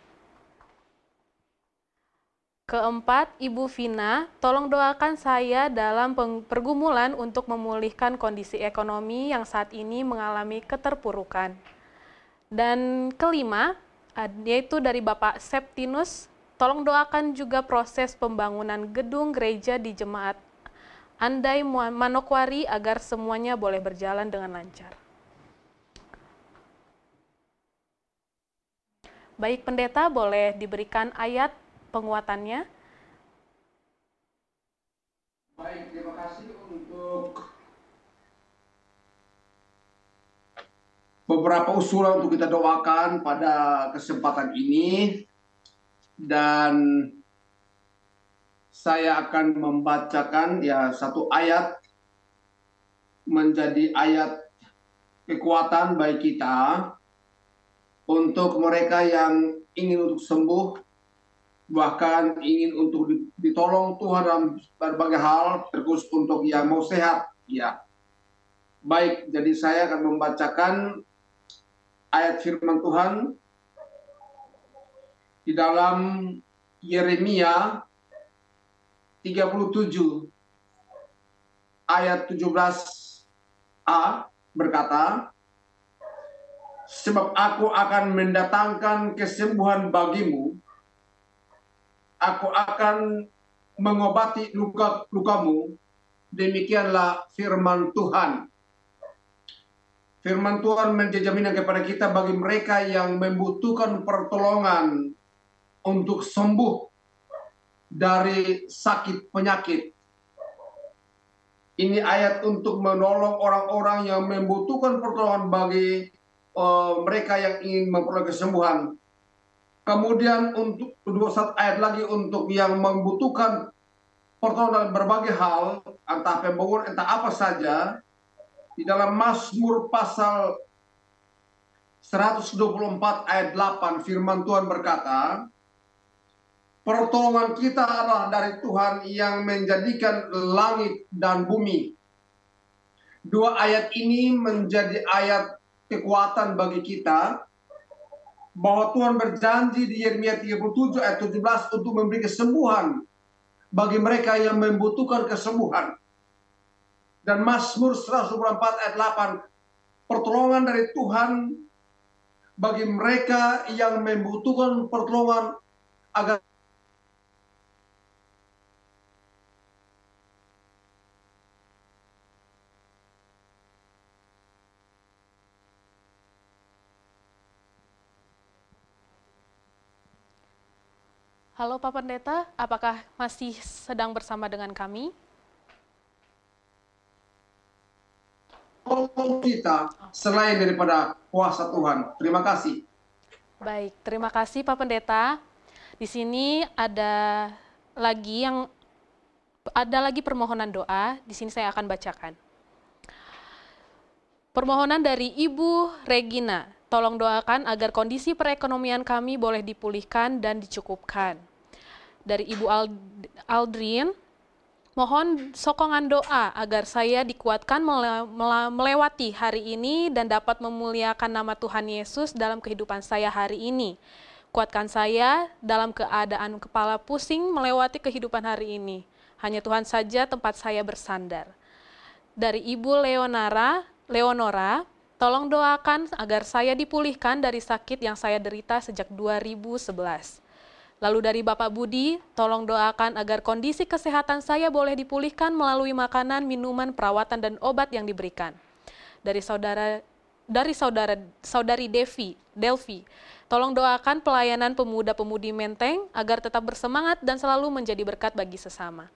Keempat, Ibu Vina, tolong doakan saya dalam pergumulan untuk memulihkan kondisi ekonomi yang saat ini mengalami keterpurukan. Dan kelima, yaitu dari Bapak Septinus, tolong doakan juga proses pembangunan gedung gereja di jemaat Andai Manokwari agar semuanya boleh berjalan dengan lancar. Baik pendeta boleh diberikan ayat penguatannya? Baik, terima kasih untuk beberapa usulan untuk kita doakan pada kesempatan ini dan saya akan membacakan ya satu ayat menjadi ayat kekuatan bagi kita untuk mereka yang ingin untuk sembuh bahkan ingin untuk ditolong Tuhan dalam berbagai hal terus untuk yang mau sehat ya baik jadi saya akan membacakan ayat firman Tuhan di dalam Yeremia 37 ayat 17a berkata sebab aku akan mendatangkan kesembuhan bagimu aku akan mengobati luka lukamu. Demikianlah firman Tuhan. Firman Tuhan menjadi jaminan kepada kita bagi mereka yang membutuhkan pertolongan untuk sembuh dari sakit penyakit. Ini ayat untuk menolong orang-orang yang membutuhkan pertolongan bagi uh, mereka yang ingin memperoleh kesembuhan. Kemudian untuk dua ayat lagi untuk yang membutuhkan pertolongan dalam berbagai hal, entah pembangunan, entah apa saja, di dalam Mazmur pasal 124 ayat 8 firman Tuhan berkata, pertolongan kita adalah dari Tuhan yang menjadikan langit dan bumi. Dua ayat ini menjadi ayat kekuatan bagi kita bahwa Tuhan berjanji di Yeremia 37 ayat 17 untuk memberi kesembuhan bagi mereka yang membutuhkan kesembuhan. Dan Mazmur 124 ayat 8, pertolongan dari Tuhan bagi mereka yang membutuhkan pertolongan agar Halo Pak Pendeta, apakah masih sedang bersama dengan kami? Oh kita selain daripada kuasa Tuhan. Terima kasih. Baik, terima kasih Pak Pendeta. Di sini ada lagi yang ada lagi permohonan doa. Di sini saya akan bacakan. Permohonan dari Ibu Regina. Tolong doakan agar kondisi perekonomian kami boleh dipulihkan dan dicukupkan dari Ibu Aldrin, mohon sokongan doa agar saya dikuatkan melewati hari ini dan dapat memuliakan nama Tuhan Yesus dalam kehidupan saya hari ini. Kuatkan saya dalam keadaan kepala pusing melewati kehidupan hari ini. Hanya Tuhan saja tempat saya bersandar. Dari Ibu Leonara, Leonora, tolong doakan agar saya dipulihkan dari sakit yang saya derita sejak 2011. Lalu dari Bapak Budi, tolong doakan agar kondisi kesehatan saya boleh dipulihkan melalui makanan, minuman, perawatan, dan obat yang diberikan. Dari saudara dari saudara saudari Devi, Delvi. Tolong doakan pelayanan pemuda-pemudi Menteng agar tetap bersemangat dan selalu menjadi berkat bagi sesama.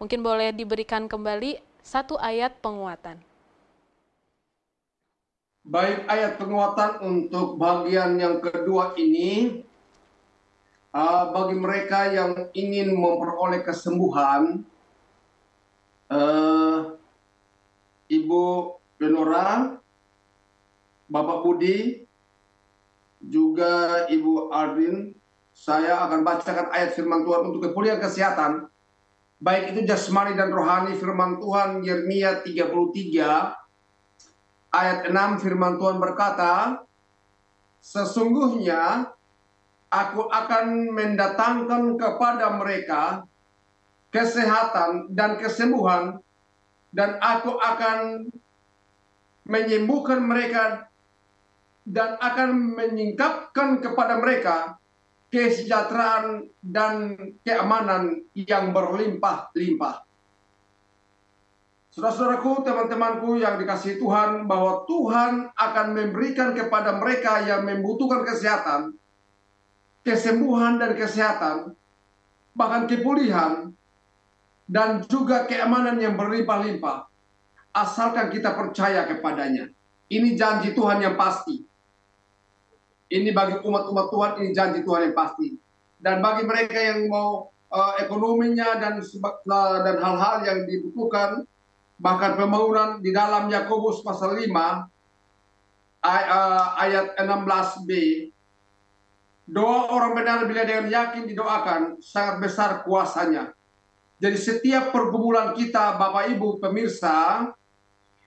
Mungkin boleh diberikan kembali satu ayat penguatan. Baik ayat penguatan untuk bagian yang kedua ini Eh, bagi mereka yang ingin memperoleh kesembuhan, eh, Ibu Lenora, Bapak Budi, juga Ibu Ardin, saya akan bacakan ayat firman Tuhan untuk kepulihan kesehatan, baik itu jasmani dan rohani firman Tuhan Yeremia 33 ayat 6 firman Tuhan berkata, Sesungguhnya aku akan mendatangkan kepada mereka kesehatan dan kesembuhan dan aku akan menyembuhkan mereka dan akan menyingkapkan kepada mereka kesejahteraan dan keamanan yang berlimpah-limpah. Saudara-saudaraku, teman-temanku yang dikasihi Tuhan, bahwa Tuhan akan memberikan kepada mereka yang membutuhkan kesehatan, kesembuhan dan kesehatan, bahkan kepulihan, dan juga keamanan yang berlimpah-limpah, asalkan kita percaya kepadanya. Ini janji Tuhan yang pasti. Ini bagi umat-umat Tuhan, ini janji Tuhan yang pasti. Dan bagi mereka yang mau uh, ekonominya dan eh, dan hal-hal yang dibutuhkan, bahkan pembangunan di dalam Yakobus pasal 5 ay, uh, ayat 16b Doa orang benar bila dengan yakin didoakan sangat besar kuasanya. Jadi setiap pergumulan kita Bapak Ibu pemirsa,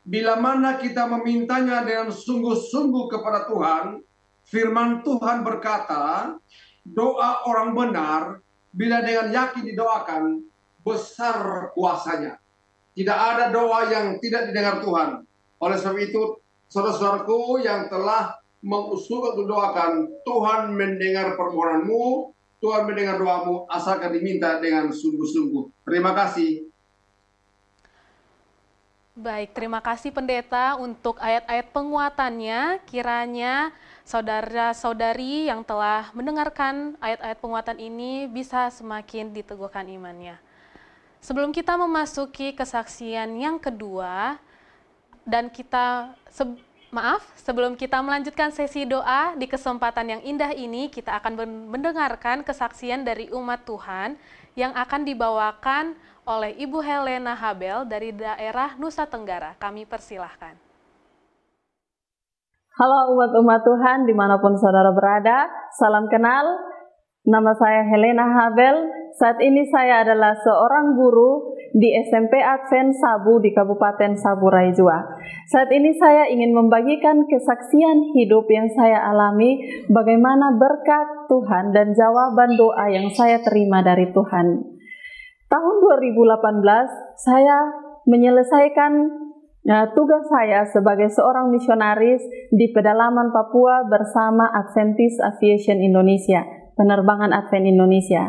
bila mana kita memintanya dengan sungguh-sungguh kepada Tuhan, firman Tuhan berkata, doa orang benar bila dengan yakin didoakan besar kuasanya. Tidak ada doa yang tidak didengar Tuhan. Oleh sebab itu, saudara-saudaraku yang telah mengusulkan untuk doakan Tuhan mendengar permohonanmu, Tuhan mendengar doamu asalkan diminta dengan sungguh-sungguh. Terima kasih. Baik, terima kasih pendeta untuk ayat-ayat penguatannya. Kiranya saudara-saudari yang telah mendengarkan ayat-ayat penguatan ini bisa semakin diteguhkan imannya. Sebelum kita memasuki kesaksian yang kedua dan kita Maaf, sebelum kita melanjutkan sesi doa, di kesempatan yang indah ini kita akan mendengarkan kesaksian dari umat Tuhan yang akan dibawakan oleh Ibu Helena Habel dari daerah Nusa Tenggara. Kami persilahkan. Halo umat-umat Tuhan dimanapun saudara berada, salam kenal, Nama saya Helena Havel. Saat ini saya adalah seorang guru di SMP Advent Sabu di Kabupaten Sabu Raijua. Saat ini saya ingin membagikan kesaksian hidup yang saya alami bagaimana berkat Tuhan dan jawaban doa yang saya terima dari Tuhan. Tahun 2018 saya menyelesaikan Nah, tugas saya sebagai seorang misionaris di pedalaman Papua bersama Adventist Aviation Indonesia penerbangan Advent Indonesia.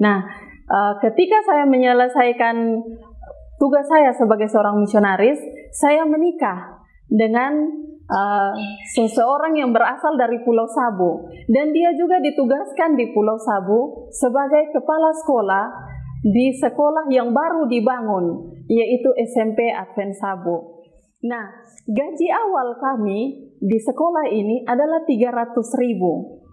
Nah, eh, ketika saya menyelesaikan tugas saya sebagai seorang misionaris, saya menikah dengan uh, seseorang yang berasal dari Pulau Sabu dan dia juga ditugaskan di Pulau Sabu sebagai kepala sekolah di sekolah yang baru dibangun yaitu SMP Advent Sabu. Nah, gaji awal kami di sekolah ini adalah 300 ribu.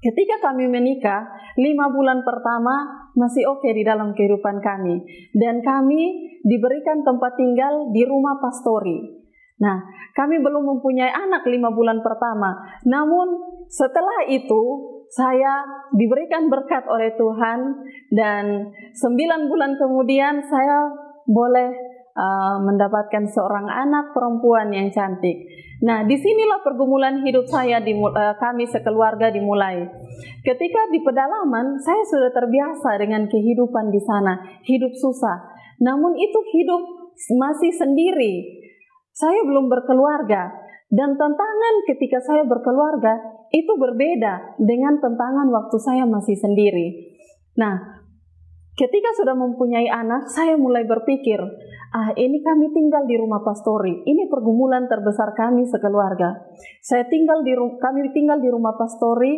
Ketika kami menikah, lima bulan pertama masih oke okay di dalam kehidupan kami. Dan kami diberikan tempat tinggal di rumah pastori. Nah, kami belum mempunyai anak lima bulan pertama. Namun setelah itu, saya diberikan berkat oleh Tuhan dan sembilan bulan kemudian saya boleh uh, mendapatkan seorang anak perempuan yang cantik. Nah, disinilah pergumulan hidup saya di uh, eh, kami sekeluarga dimulai. Ketika di pedalaman, saya sudah terbiasa dengan kehidupan di sana, hidup susah. Namun itu hidup masih sendiri. Saya belum berkeluarga dan tantangan ketika saya berkeluarga itu berbeda dengan tantangan waktu saya masih sendiri. Nah, Ketika sudah mempunyai anak, saya mulai berpikir, ah ini kami tinggal di rumah pastori. Ini pergumulan terbesar kami sekeluarga. Saya tinggal di kami tinggal di rumah pastori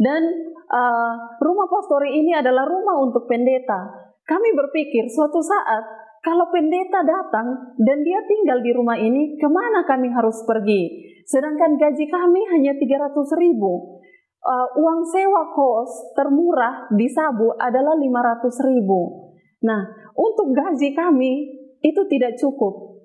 dan uh, rumah pastori ini adalah rumah untuk pendeta. Kami berpikir suatu saat kalau pendeta datang dan dia tinggal di rumah ini, kemana kami harus pergi? Sedangkan gaji kami hanya 300 ribu uh, uang sewa kos termurah di Sabu adalah 500 ribu. Nah, untuk gaji kami itu tidak cukup.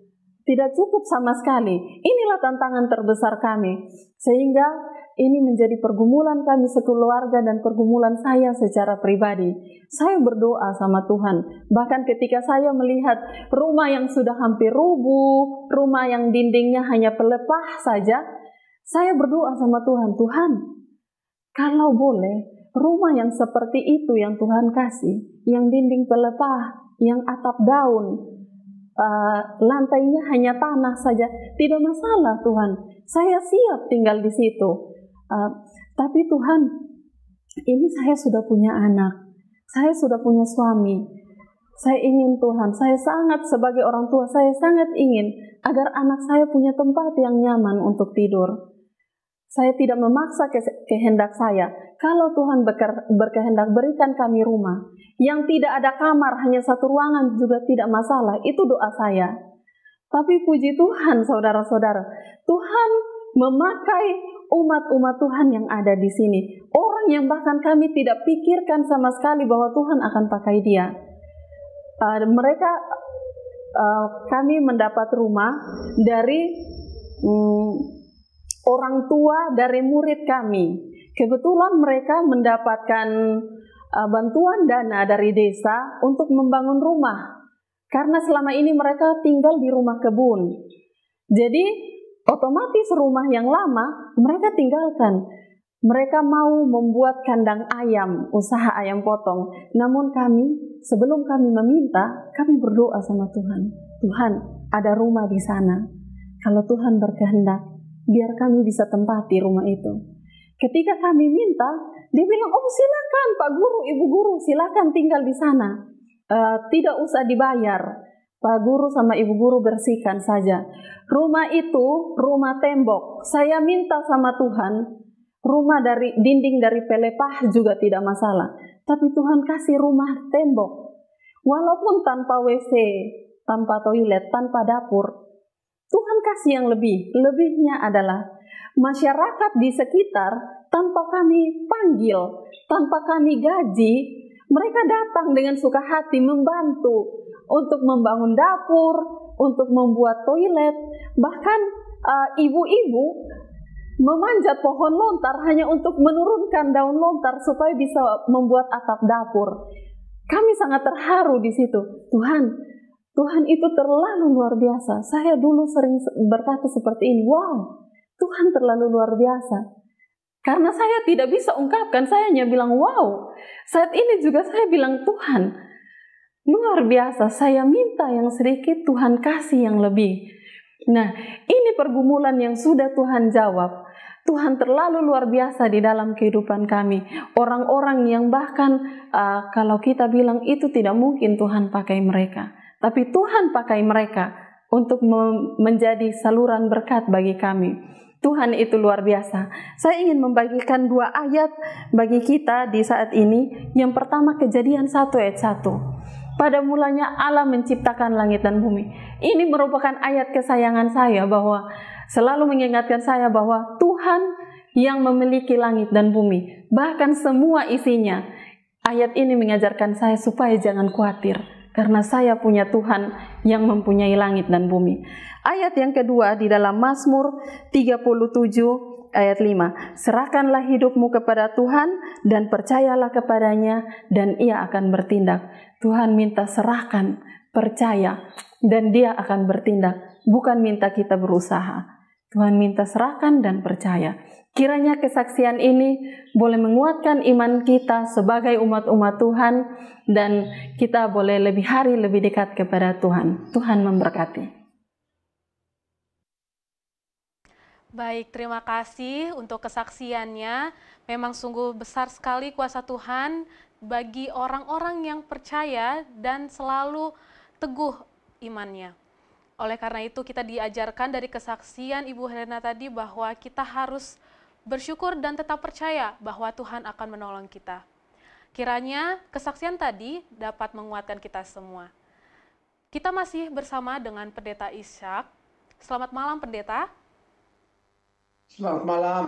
Tidak cukup sama sekali. Inilah tantangan terbesar kami. Sehingga ini menjadi pergumulan kami sekeluarga dan pergumulan saya secara pribadi. Saya berdoa sama Tuhan. Bahkan ketika saya melihat rumah yang sudah hampir rubuh, rumah yang dindingnya hanya pelepah saja, saya berdoa sama Tuhan, Tuhan, kalau boleh, rumah yang seperti itu yang Tuhan kasih, yang dinding pelepah, yang atap daun, uh, lantainya hanya tanah saja, tidak masalah Tuhan. Saya siap tinggal di situ. Uh, tapi Tuhan, ini saya sudah punya anak, saya sudah punya suami. Saya ingin Tuhan, saya sangat sebagai orang tua, saya sangat ingin agar anak saya punya tempat yang nyaman untuk tidur. Saya tidak memaksa kehendak saya. Kalau Tuhan berkehendak berikan kami rumah yang tidak ada kamar, hanya satu ruangan juga tidak masalah. Itu doa saya. Tapi puji Tuhan, saudara-saudara, Tuhan memakai umat-umat Tuhan yang ada di sini. Orang yang bahkan kami tidak pikirkan sama sekali bahwa Tuhan akan pakai dia. Uh, mereka uh, kami mendapat rumah dari um, orang tua dari murid kami. Kebetulan mereka mendapatkan uh, bantuan dana dari desa untuk membangun rumah karena selama ini mereka tinggal di rumah kebun. Jadi otomatis rumah yang lama mereka tinggalkan. Mereka mau membuat kandang ayam, usaha ayam potong. Namun kami sebelum kami meminta, kami berdoa sama Tuhan. Tuhan, ada rumah di sana. Kalau Tuhan berkehendak, biar kami bisa tempati rumah itu. Ketika kami minta, dia bilang, oh silakan Pak Guru, Ibu Guru, silakan tinggal di sana. Uh, tidak usah dibayar. Pak Guru sama Ibu Guru bersihkan saja. Rumah itu rumah tembok. Saya minta sama Tuhan, rumah dari dinding dari pelepah juga tidak masalah. Tapi Tuhan kasih rumah tembok. Walaupun tanpa WC, tanpa toilet, tanpa dapur, Tuhan kasih yang lebih. Lebihnya adalah masyarakat di sekitar tanpa kami panggil, tanpa kami gaji, mereka datang dengan suka hati membantu untuk membangun dapur, untuk membuat toilet, bahkan eh, ibu-ibu uh, memanjat pohon lontar hanya untuk menurunkan daun lontar supaya bisa membuat atap dapur. Kami sangat terharu di situ. Tuhan, Tuhan itu terlalu luar biasa. Saya dulu sering berkata seperti ini, wow, Tuhan terlalu luar biasa. Karena saya tidak bisa ungkapkan, saya hanya bilang wow. Saat ini juga saya bilang Tuhan, luar biasa, saya minta yang sedikit, Tuhan kasih yang lebih. Nah, ini pergumulan yang sudah Tuhan jawab. Tuhan terlalu luar biasa di dalam kehidupan kami. Orang-orang yang bahkan uh, kalau kita bilang itu tidak mungkin Tuhan pakai mereka tapi Tuhan pakai mereka untuk menjadi saluran berkat bagi kami. Tuhan itu luar biasa. Saya ingin membagikan dua ayat bagi kita di saat ini. Yang pertama kejadian 1 ayat 1. Pada mulanya Allah menciptakan langit dan bumi. Ini merupakan ayat kesayangan saya bahwa selalu mengingatkan saya bahwa Tuhan yang memiliki langit dan bumi, bahkan semua isinya. Ayat ini mengajarkan saya supaya jangan khawatir karena saya punya Tuhan yang mempunyai langit dan bumi. Ayat yang kedua di dalam Mazmur 37 ayat 5. Serahkanlah hidupmu kepada Tuhan dan percayalah kepadanya dan ia akan bertindak. Tuhan minta serahkan, percaya dan dia akan bertindak, bukan minta kita berusaha. Tuhan minta serahkan dan percaya. Kiranya kesaksian ini boleh menguatkan iman kita sebagai umat-umat Tuhan dan kita boleh lebih hari lebih dekat kepada Tuhan. Tuhan memberkati. Baik, terima kasih untuk kesaksiannya. Memang sungguh besar sekali kuasa Tuhan bagi orang-orang yang percaya dan selalu teguh imannya. Oleh karena itu kita diajarkan dari kesaksian Ibu Helena tadi bahwa kita harus bersyukur dan tetap percaya bahwa Tuhan akan menolong kita. Kiranya kesaksian tadi dapat menguatkan kita semua. Kita masih bersama dengan Pendeta Ishak. Selamat malam, Pendeta. Selamat malam.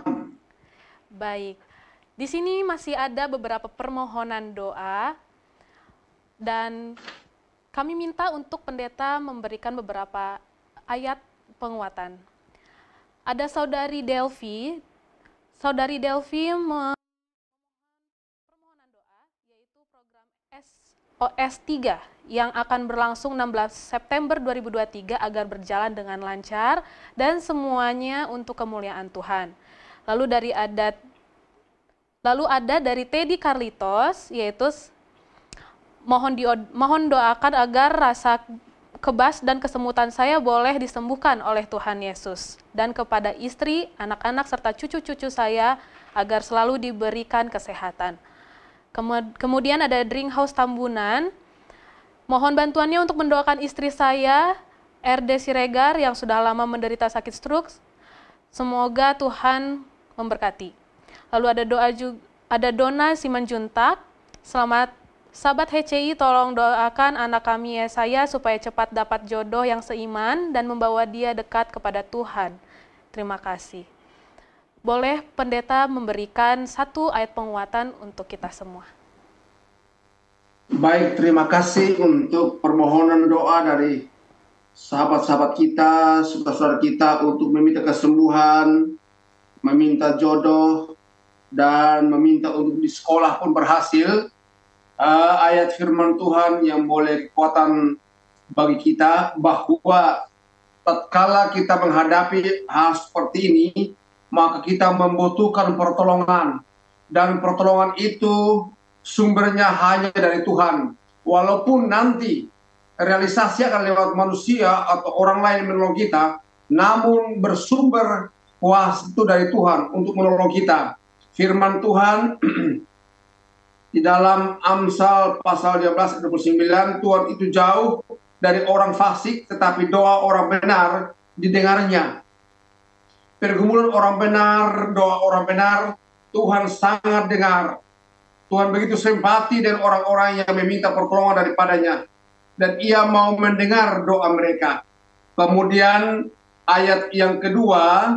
Baik. Di sini masih ada beberapa permohonan doa dan kami minta untuk pendeta memberikan beberapa ayat penguatan. Ada saudari Delvi Saudari Delvi permohonan doa yaitu program SOS 3 yang akan berlangsung 16 September 2023 agar berjalan dengan lancar dan semuanya untuk kemuliaan Tuhan. Lalu dari adat lalu ada dari Teddy Carlitos yaitu mohon di, mohon doakan agar rasa kebas dan kesemutan saya boleh disembuhkan oleh Tuhan Yesus. Dan kepada istri, anak-anak, serta cucu-cucu saya agar selalu diberikan kesehatan. Kemudian ada Drink House Tambunan. Mohon bantuannya untuk mendoakan istri saya, RD Siregar, yang sudah lama menderita sakit stroke. Semoga Tuhan memberkati. Lalu ada doa juga, ada Dona Simanjuntak. Selamat Sahabat HCI tolong doakan anak kami ya saya supaya cepat dapat jodoh yang seiman dan membawa dia dekat kepada Tuhan. Terima kasih. Boleh pendeta memberikan satu ayat penguatan untuk kita semua. Baik, terima kasih untuk permohonan doa dari sahabat-sahabat kita, saudara-saudara kita untuk meminta kesembuhan, meminta jodoh, dan meminta untuk di sekolah pun berhasil uh, ayat firman Tuhan yang boleh kekuatan bagi kita bahwa tatkala kita menghadapi hal seperti ini maka kita membutuhkan pertolongan dan pertolongan itu sumbernya hanya dari Tuhan walaupun nanti realisasi akan lewat manusia atau orang lain menolong kita namun bersumber kuasa itu dari Tuhan untuk menolong kita firman Tuhan di dalam Amsal pasal 12 29 Tuhan itu jauh dari orang fasik tetapi doa orang benar didengarnya. Pergumulan orang benar, doa orang benar, Tuhan sangat dengar. Tuhan begitu simpati dan orang-orang yang meminta pertolongan daripadanya. Dan ia mau mendengar doa mereka. Kemudian ayat yang kedua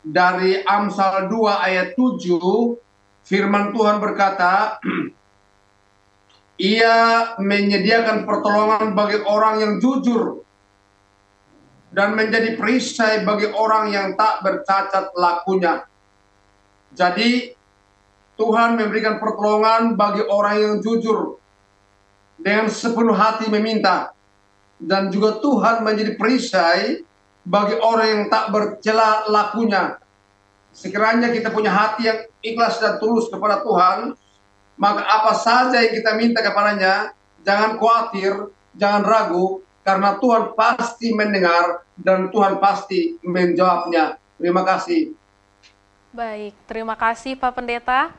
dari Amsal 2 ayat 7 firman Tuhan berkata Ia menyediakan pertolongan bagi orang yang jujur dan menjadi perisai bagi orang yang tak bercacat lakunya. Jadi Tuhan memberikan pertolongan bagi orang yang jujur dengan sepenuh hati meminta dan juga Tuhan menjadi perisai bagi orang yang tak bercela lakunya. Sekiranya kita punya hati yang ikhlas dan tulus kepada Tuhan, maka apa saja yang kita minta kepadanya, jangan khawatir, jangan ragu, karena Tuhan pasti mendengar dan Tuhan pasti menjawabnya. Terima kasih. Baik, terima kasih Pak Pendeta.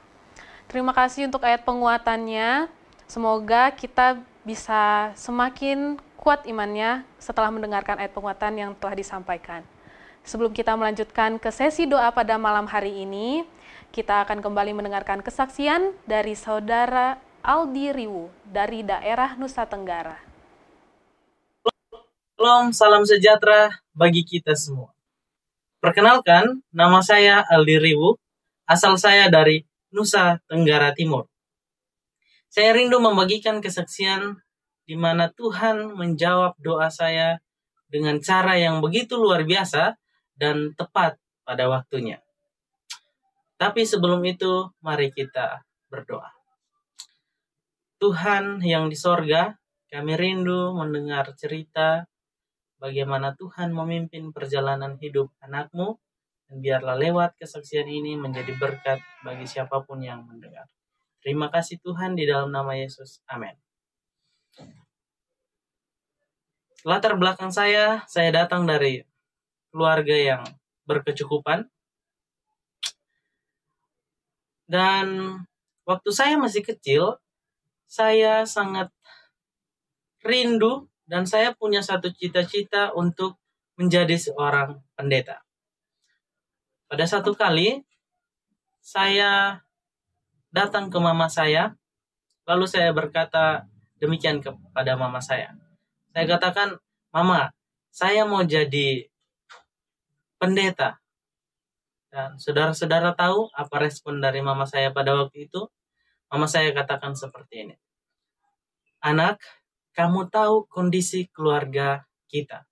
Terima kasih untuk ayat penguatannya. Semoga kita bisa semakin kuat imannya setelah mendengarkan ayat penguatan yang telah disampaikan. Sebelum kita melanjutkan ke sesi doa pada malam hari ini, kita akan kembali mendengarkan kesaksian dari saudara Aldi Riwu dari daerah Nusa Tenggara. Shalom, salam sejahtera bagi kita semua. Perkenalkan, nama saya Aldi Riwu, asal saya dari Nusa Tenggara Timur. Saya rindu membagikan kesaksian di mana Tuhan menjawab doa saya dengan cara yang begitu luar biasa dan tepat pada waktunya. Tapi sebelum itu, mari kita berdoa. Tuhan yang di sorga, kami rindu mendengar cerita bagaimana Tuhan memimpin perjalanan hidup anakmu, dan biarlah lewat kesaksian ini menjadi berkat bagi siapapun yang mendengar. Terima kasih Tuhan di dalam nama Yesus. Amin. Latar belakang saya, saya datang dari keluarga yang berkecukupan, dan waktu saya masih kecil, saya sangat rindu dan saya punya satu cita-cita untuk menjadi seorang pendeta. Pada satu kali, saya datang ke mama saya, lalu saya berkata demikian kepada mama saya. Saya katakan, Mama, saya mau jadi pendeta. Dan saudara-saudara tahu apa respon dari mama saya pada waktu itu? Mama saya katakan seperti ini. Anak, kamu tahu kondisi keluarga kita.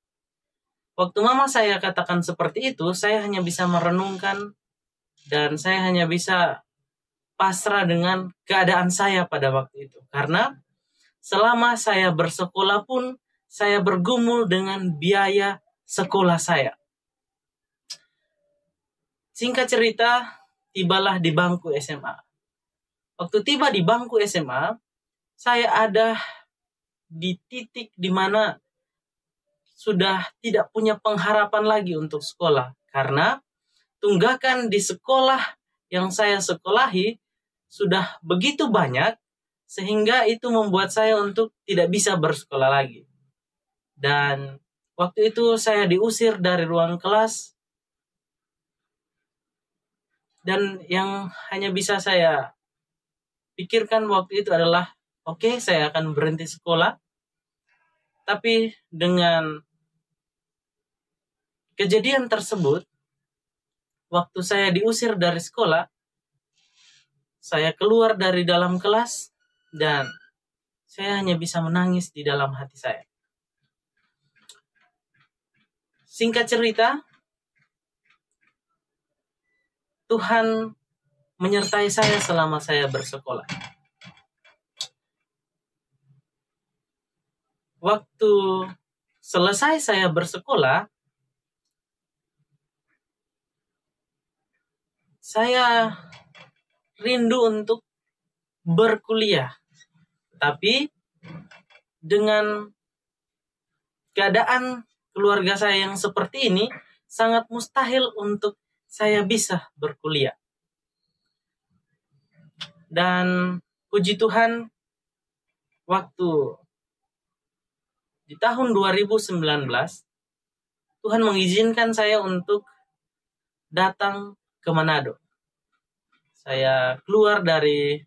Waktu mama saya katakan seperti itu, saya hanya bisa merenungkan dan saya hanya bisa pasrah dengan keadaan saya pada waktu itu. Karena selama saya bersekolah pun saya bergumul dengan biaya sekolah saya. Singkat cerita, tibalah di bangku SMA. Waktu tiba di bangku SMA, saya ada di titik di mana sudah tidak punya pengharapan lagi untuk sekolah karena tunggakan di sekolah yang saya sekolahi sudah begitu banyak sehingga itu membuat saya untuk tidak bisa bersekolah lagi. Dan waktu itu saya diusir dari ruang kelas dan yang hanya bisa saya pikirkan waktu itu adalah oke okay, saya akan berhenti sekolah tapi dengan kejadian tersebut waktu saya diusir dari sekolah saya keluar dari dalam kelas dan saya hanya bisa menangis di dalam hati saya. Singkat cerita, Tuhan menyertai saya selama saya bersekolah. Waktu selesai saya bersekolah, saya rindu untuk berkuliah. Tapi dengan keadaan keluarga saya yang seperti ini, sangat mustahil untuk saya bisa berkuliah. Dan puji Tuhan, waktu di tahun 2019, Tuhan mengizinkan saya untuk datang ke Manado. Saya keluar dari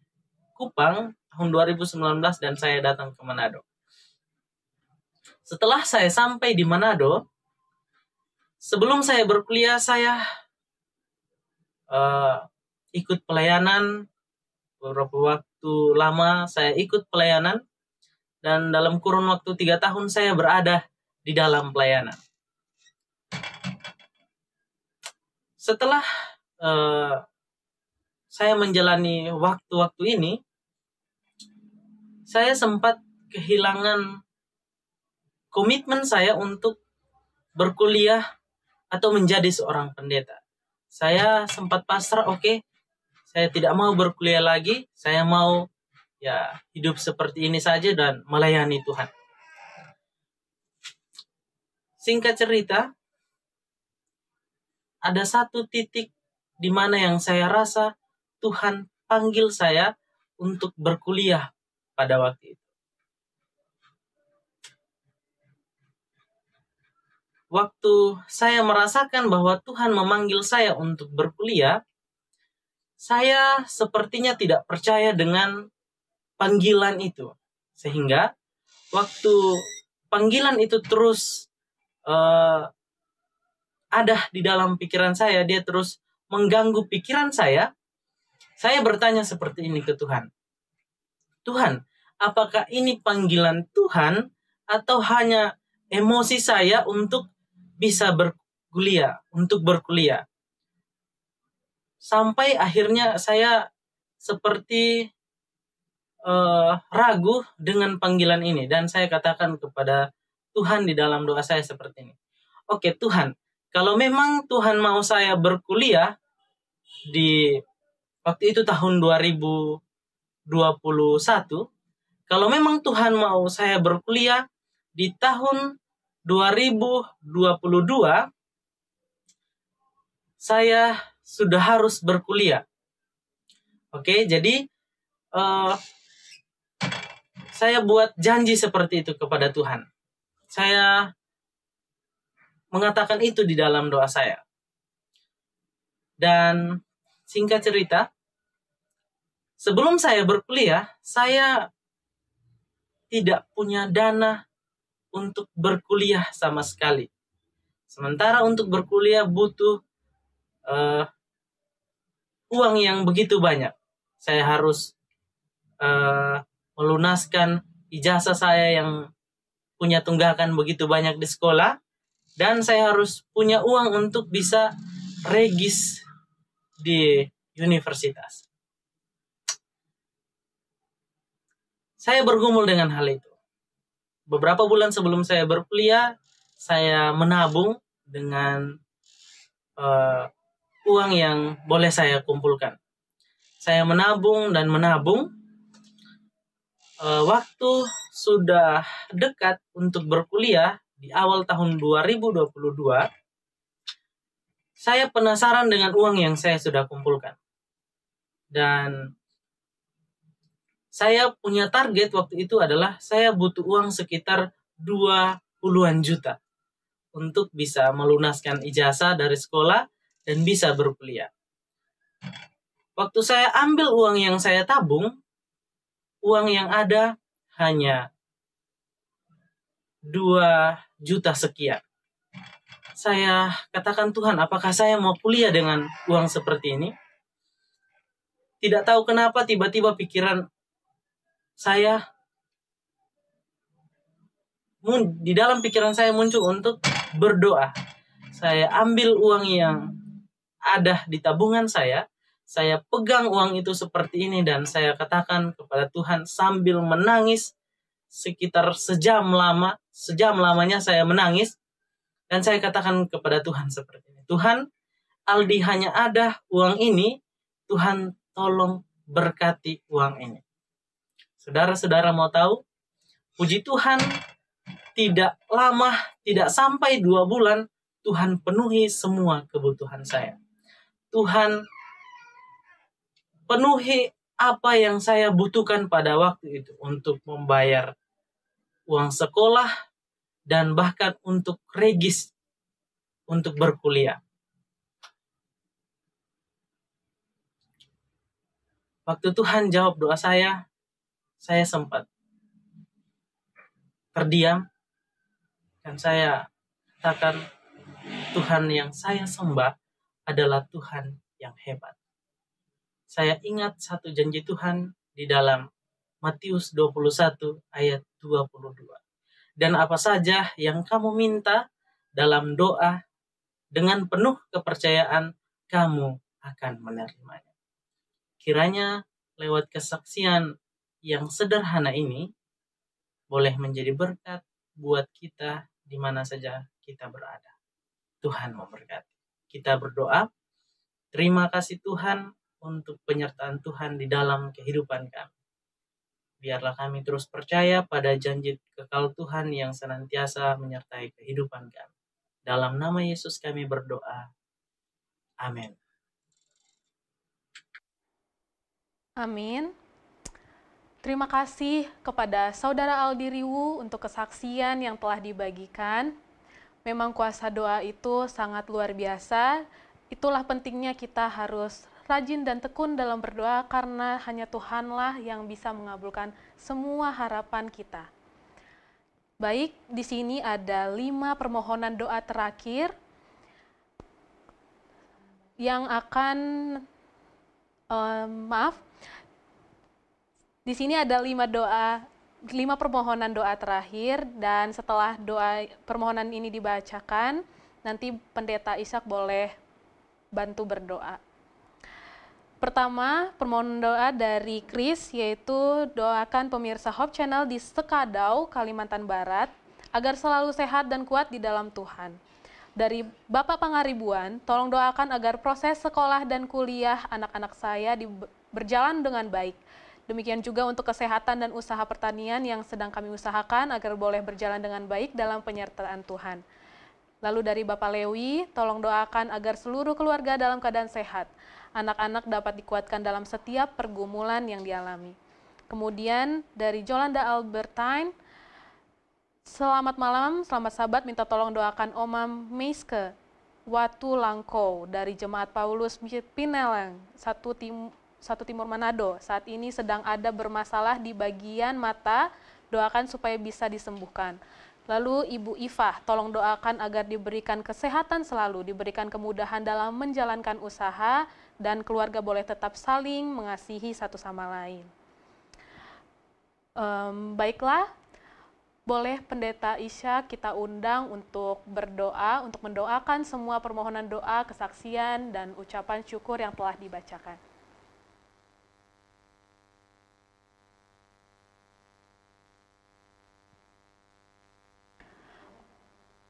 Kupang tahun 2019 dan saya datang ke Manado. Setelah saya sampai di Manado, sebelum saya berkuliah, saya uh, ikut pelayanan beberapa waktu lama saya ikut pelayanan dan dalam kurun waktu tiga tahun saya berada di dalam pelayanan. Setelah uh, saya menjalani waktu-waktu ini, saya sempat kehilangan komitmen saya untuk berkuliah atau menjadi seorang pendeta saya sempat pasrah oke okay. saya tidak mau berkuliah lagi saya mau ya hidup seperti ini saja dan melayani Tuhan singkat cerita ada satu titik di mana yang saya rasa Tuhan panggil saya untuk berkuliah pada waktu itu waktu saya merasakan bahwa Tuhan memanggil saya untuk berkuliah, saya sepertinya tidak percaya dengan panggilan itu. Sehingga waktu panggilan itu terus uh, ada di dalam pikiran saya, dia terus mengganggu pikiran saya, saya bertanya seperti ini ke Tuhan. Tuhan, apakah ini panggilan Tuhan atau hanya emosi saya untuk bisa berkuliah, untuk berkuliah. Sampai akhirnya saya seperti uh, ragu dengan panggilan ini dan saya katakan kepada Tuhan di dalam doa saya seperti ini. Oke, Tuhan, kalau memang Tuhan mau saya berkuliah di waktu itu tahun 2021, kalau memang Tuhan mau saya berkuliah di tahun 2022 saya sudah harus berkuliah. Oke, jadi uh, saya buat janji seperti itu kepada Tuhan. Saya mengatakan itu di dalam doa saya. Dan singkat cerita, sebelum saya berkuliah, saya tidak punya dana untuk berkuliah sama sekali. Sementara untuk berkuliah butuh uh, uang yang begitu banyak. Saya harus uh, melunaskan ijazah saya yang punya tunggakan begitu banyak di sekolah dan saya harus punya uang untuk bisa regis di universitas. Saya bergumul dengan hal itu beberapa bulan sebelum saya berkuliah saya menabung dengan uh, uang yang boleh saya kumpulkan. Saya menabung dan menabung. Uh, waktu sudah dekat untuk berkuliah di awal tahun 2022. Saya penasaran dengan uang yang saya sudah kumpulkan. Dan saya punya target waktu itu adalah saya butuh uang sekitar 20-an juta untuk bisa melunaskan ijazah dari sekolah dan bisa berkuliah. Waktu saya ambil uang yang saya tabung, uang yang ada hanya 2 juta sekian. Saya katakan Tuhan, apakah saya mau kuliah dengan uang seperti ini? Tidak tahu kenapa tiba-tiba pikiran saya di dalam pikiran saya muncul untuk berdoa. Saya ambil uang yang ada di tabungan saya, saya pegang uang itu seperti ini dan saya katakan kepada Tuhan sambil menangis sekitar sejam lama, sejam lamanya saya menangis dan saya katakan kepada Tuhan seperti ini. Tuhan, Aldi hanya ada uang ini, Tuhan tolong berkati uang ini. Saudara-saudara mau tahu? Puji Tuhan, tidak lama, tidak sampai dua bulan, Tuhan penuhi semua kebutuhan saya. Tuhan penuhi apa yang saya butuhkan pada waktu itu untuk membayar uang sekolah dan bahkan untuk regis untuk berkuliah. Waktu Tuhan jawab doa saya, saya sempat terdiam dan saya katakan Tuhan yang saya sembah adalah Tuhan yang hebat. Saya ingat satu janji Tuhan di dalam Matius 21 ayat 22. Dan apa saja yang kamu minta dalam doa dengan penuh kepercayaan kamu akan menerimanya. Kiranya lewat kesaksian yang sederhana ini boleh menjadi berkat buat kita di mana saja kita berada. Tuhan memberkati. Kita berdoa, terima kasih Tuhan untuk penyertaan Tuhan di dalam kehidupan kami. Biarlah kami terus percaya pada janji kekal Tuhan yang senantiasa menyertai kehidupan kami. Dalam nama Yesus kami berdoa. Amin. Amin. Terima kasih kepada Saudara Aldi Riwu untuk kesaksian yang telah dibagikan. Memang kuasa doa itu sangat luar biasa. Itulah pentingnya kita harus rajin dan tekun dalam berdoa karena hanya Tuhanlah yang bisa mengabulkan semua harapan kita. Baik, di sini ada lima permohonan doa terakhir yang akan, um, maaf, di sini ada lima doa, lima permohonan doa terakhir dan setelah doa permohonan ini dibacakan, nanti pendeta Ishak boleh bantu berdoa. Pertama, permohonan doa dari Chris yaitu doakan pemirsa Hope Channel di Sekadau, Kalimantan Barat agar selalu sehat dan kuat di dalam Tuhan. Dari Bapak Pangaribuan, tolong doakan agar proses sekolah dan kuliah anak-anak saya di, berjalan dengan baik Demikian juga untuk kesehatan dan usaha pertanian yang sedang kami usahakan agar boleh berjalan dengan baik dalam penyertaan Tuhan. Lalu dari Bapak Lewi, tolong doakan agar seluruh keluarga dalam keadaan sehat. Anak-anak dapat dikuatkan dalam setiap pergumulan yang dialami. Kemudian dari Jolanda Albertine, selamat malam, selamat sahabat, minta tolong doakan Oma Meiske Watu dari Jemaat Paulus Pinelang 1 Tim satu Timur Manado saat ini sedang ada bermasalah di bagian mata, doakan supaya bisa disembuhkan. Lalu Ibu Ifah, tolong doakan agar diberikan kesehatan selalu, diberikan kemudahan dalam menjalankan usaha, dan keluarga boleh tetap saling mengasihi satu sama lain. Um, baiklah, boleh Pendeta Isya kita undang untuk berdoa, untuk mendoakan semua permohonan doa, kesaksian, dan ucapan syukur yang telah dibacakan.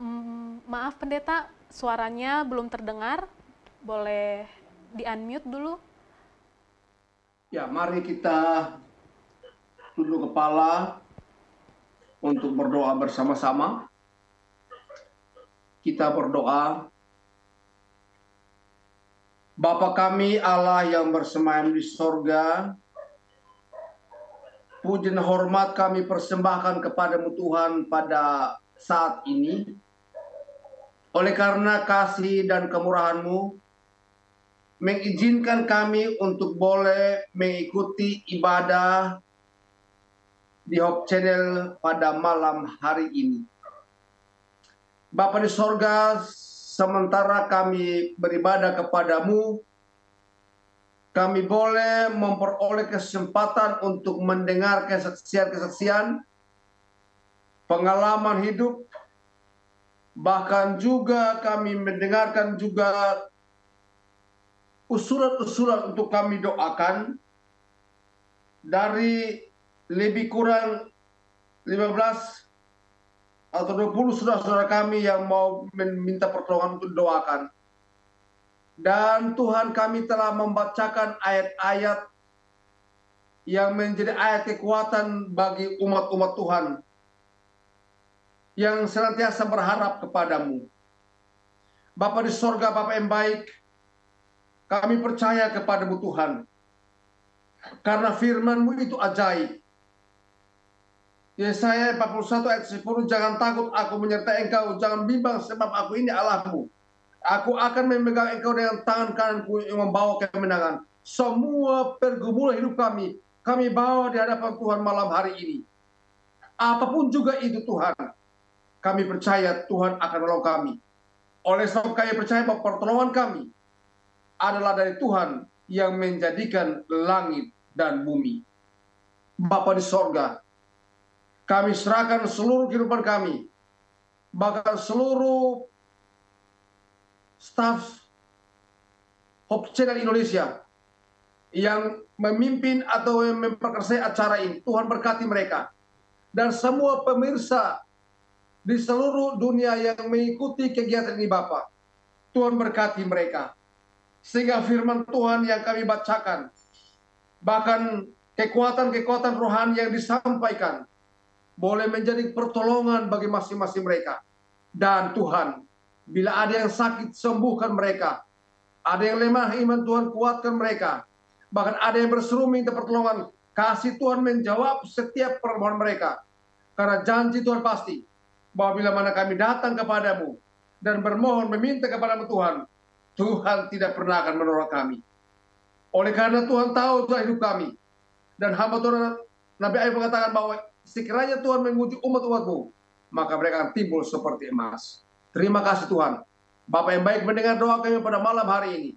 Mm, maaf pendeta, suaranya belum terdengar. Boleh di-unmute dulu? Ya, mari kita tunduk kepala untuk berdoa bersama-sama. Kita berdoa. Bapa kami Allah yang bersemayam di sorga, puji dan hormat kami persembahkan kepadamu Tuhan pada saat ini oleh karena kasih dan kemurahan-Mu, mengizinkan kami untuk boleh mengikuti ibadah di Hope Channel pada malam hari ini. Bapa di sorga, sementara kami beribadah kepadamu, kami boleh memperoleh kesempatan untuk mendengar kesaksian-kesaksian, pengalaman hidup, bahkan juga kami mendengarkan juga usulan-usulan untuk kami doakan dari lebih kurang 15 atau 20 saudara-saudara kami yang mau meminta pertolongan untuk doakan. Dan Tuhan kami telah membacakan ayat-ayat yang menjadi ayat kekuatan bagi umat-umat Tuhan yang senantiasa berharap kepadamu. Bapak di sorga, Bapak yang baik, kami percaya kepadamu Tuhan. Karena firmanmu itu ajaib. Yesaya 41 ayat 10, jangan takut aku menyertai engkau, jangan bimbang sebab aku ini Allahmu. Aku akan memegang engkau dengan tangan kananku yang membawa kemenangan. Semua pergumulan hidup kami, kami bawa di hadapan Tuhan malam hari ini. Apapun juga itu Tuhan, kami percaya Tuhan akan menolong kami. Oleh sebab kami percaya bahwa pertolongan kami adalah dari Tuhan yang menjadikan langit dan bumi. Bapa di sorga, kami serahkan seluruh kehidupan kami, bahkan seluruh staff Hope Channel Indonesia yang memimpin atau memperkerasai acara ini. Tuhan berkati mereka. Dan semua pemirsa di seluruh dunia yang mengikuti kegiatan ini Bapak. Tuhan berkati mereka. Sehingga firman Tuhan yang kami bacakan, bahkan kekuatan-kekuatan rohani yang disampaikan, boleh menjadi pertolongan bagi masing-masing mereka. Dan Tuhan, bila ada yang sakit, sembuhkan mereka. Ada yang lemah, iman Tuhan kuatkan mereka. Bahkan ada yang berseru minta pertolongan, kasih Tuhan menjawab setiap permohonan mereka. Karena janji Tuhan pasti, bahwa bila mana kami datang kepadamu dan bermohon meminta kepadamu Tuhan, Tuhan tidak pernah akan menolak kami. Oleh karena Tuhan tahu Tuhan hidup kami. Dan hamba Tuhan Nabi Ayub mengatakan bahwa sekiranya Tuhan menguji umat-umatmu, maka mereka akan timbul seperti emas. Terima kasih Tuhan. Bapak yang baik mendengar doa kami pada malam hari ini.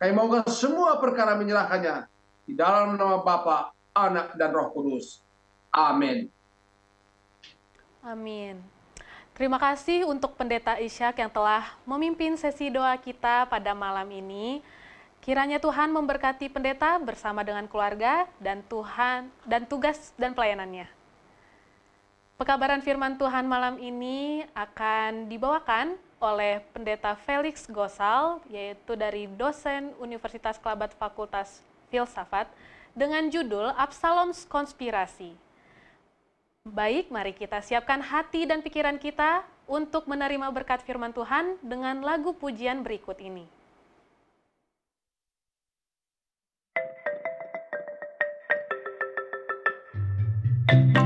Kami maukan semua perkara menyerahkannya di dalam nama Bapa, Anak, dan Roh Kudus. Amin. Amin. Terima kasih untuk Pendeta Isyak yang telah memimpin sesi doa kita pada malam ini. Kiranya Tuhan memberkati pendeta bersama dengan keluarga dan Tuhan dan tugas dan pelayanannya. Pekabaran firman Tuhan malam ini akan dibawakan oleh Pendeta Felix Gosal, yaitu dari dosen Universitas Kelabat Fakultas Filsafat, dengan judul Absalom's Konspirasi. Baik, mari kita siapkan hati dan pikiran kita untuk menerima berkat firman Tuhan dengan lagu pujian berikut ini. thank you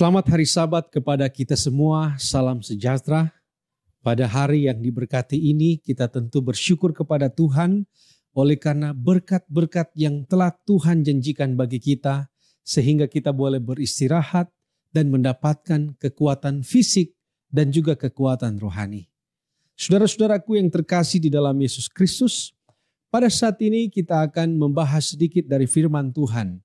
Selamat hari Sabat kepada kita semua. Salam sejahtera. Pada hari yang diberkati ini, kita tentu bersyukur kepada Tuhan oleh karena berkat-berkat yang telah Tuhan janjikan bagi kita, sehingga kita boleh beristirahat dan mendapatkan kekuatan fisik dan juga kekuatan rohani. Saudara-saudaraku yang terkasih di dalam Yesus Kristus, pada saat ini kita akan membahas sedikit dari firman Tuhan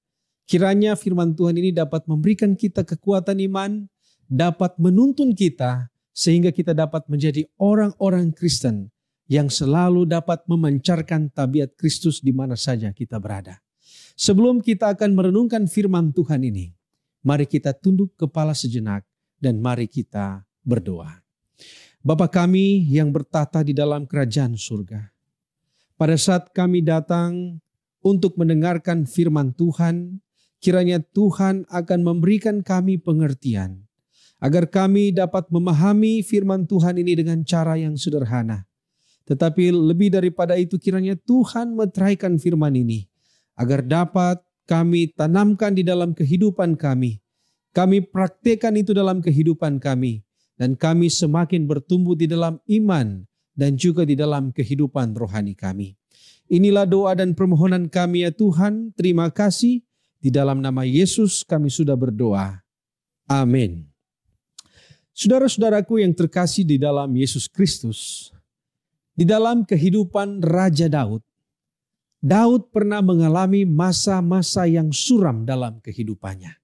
Kiranya firman Tuhan ini dapat memberikan kita kekuatan iman, dapat menuntun kita sehingga kita dapat menjadi orang-orang Kristen yang selalu dapat memancarkan tabiat Kristus di mana saja kita berada. Sebelum kita akan merenungkan firman Tuhan ini, mari kita tunduk kepala sejenak dan mari kita berdoa. Bapa kami yang bertata di dalam kerajaan surga, pada saat kami datang untuk mendengarkan firman Tuhan, kiranya Tuhan akan memberikan kami pengertian agar kami dapat memahami firman Tuhan ini dengan cara yang sederhana. Tetapi lebih daripada itu kiranya Tuhan meteraikan firman ini agar dapat kami tanamkan di dalam kehidupan kami. Kami praktekkan itu dalam kehidupan kami dan kami semakin bertumbuh di dalam iman dan juga di dalam kehidupan rohani kami. Inilah doa dan permohonan kami ya Tuhan. Terima kasih. Di dalam nama Yesus kami sudah berdoa. Amin. Saudara-saudaraku yang terkasih di dalam Yesus Kristus, di dalam kehidupan Raja Daud, Daud pernah mengalami masa-masa yang suram dalam kehidupannya.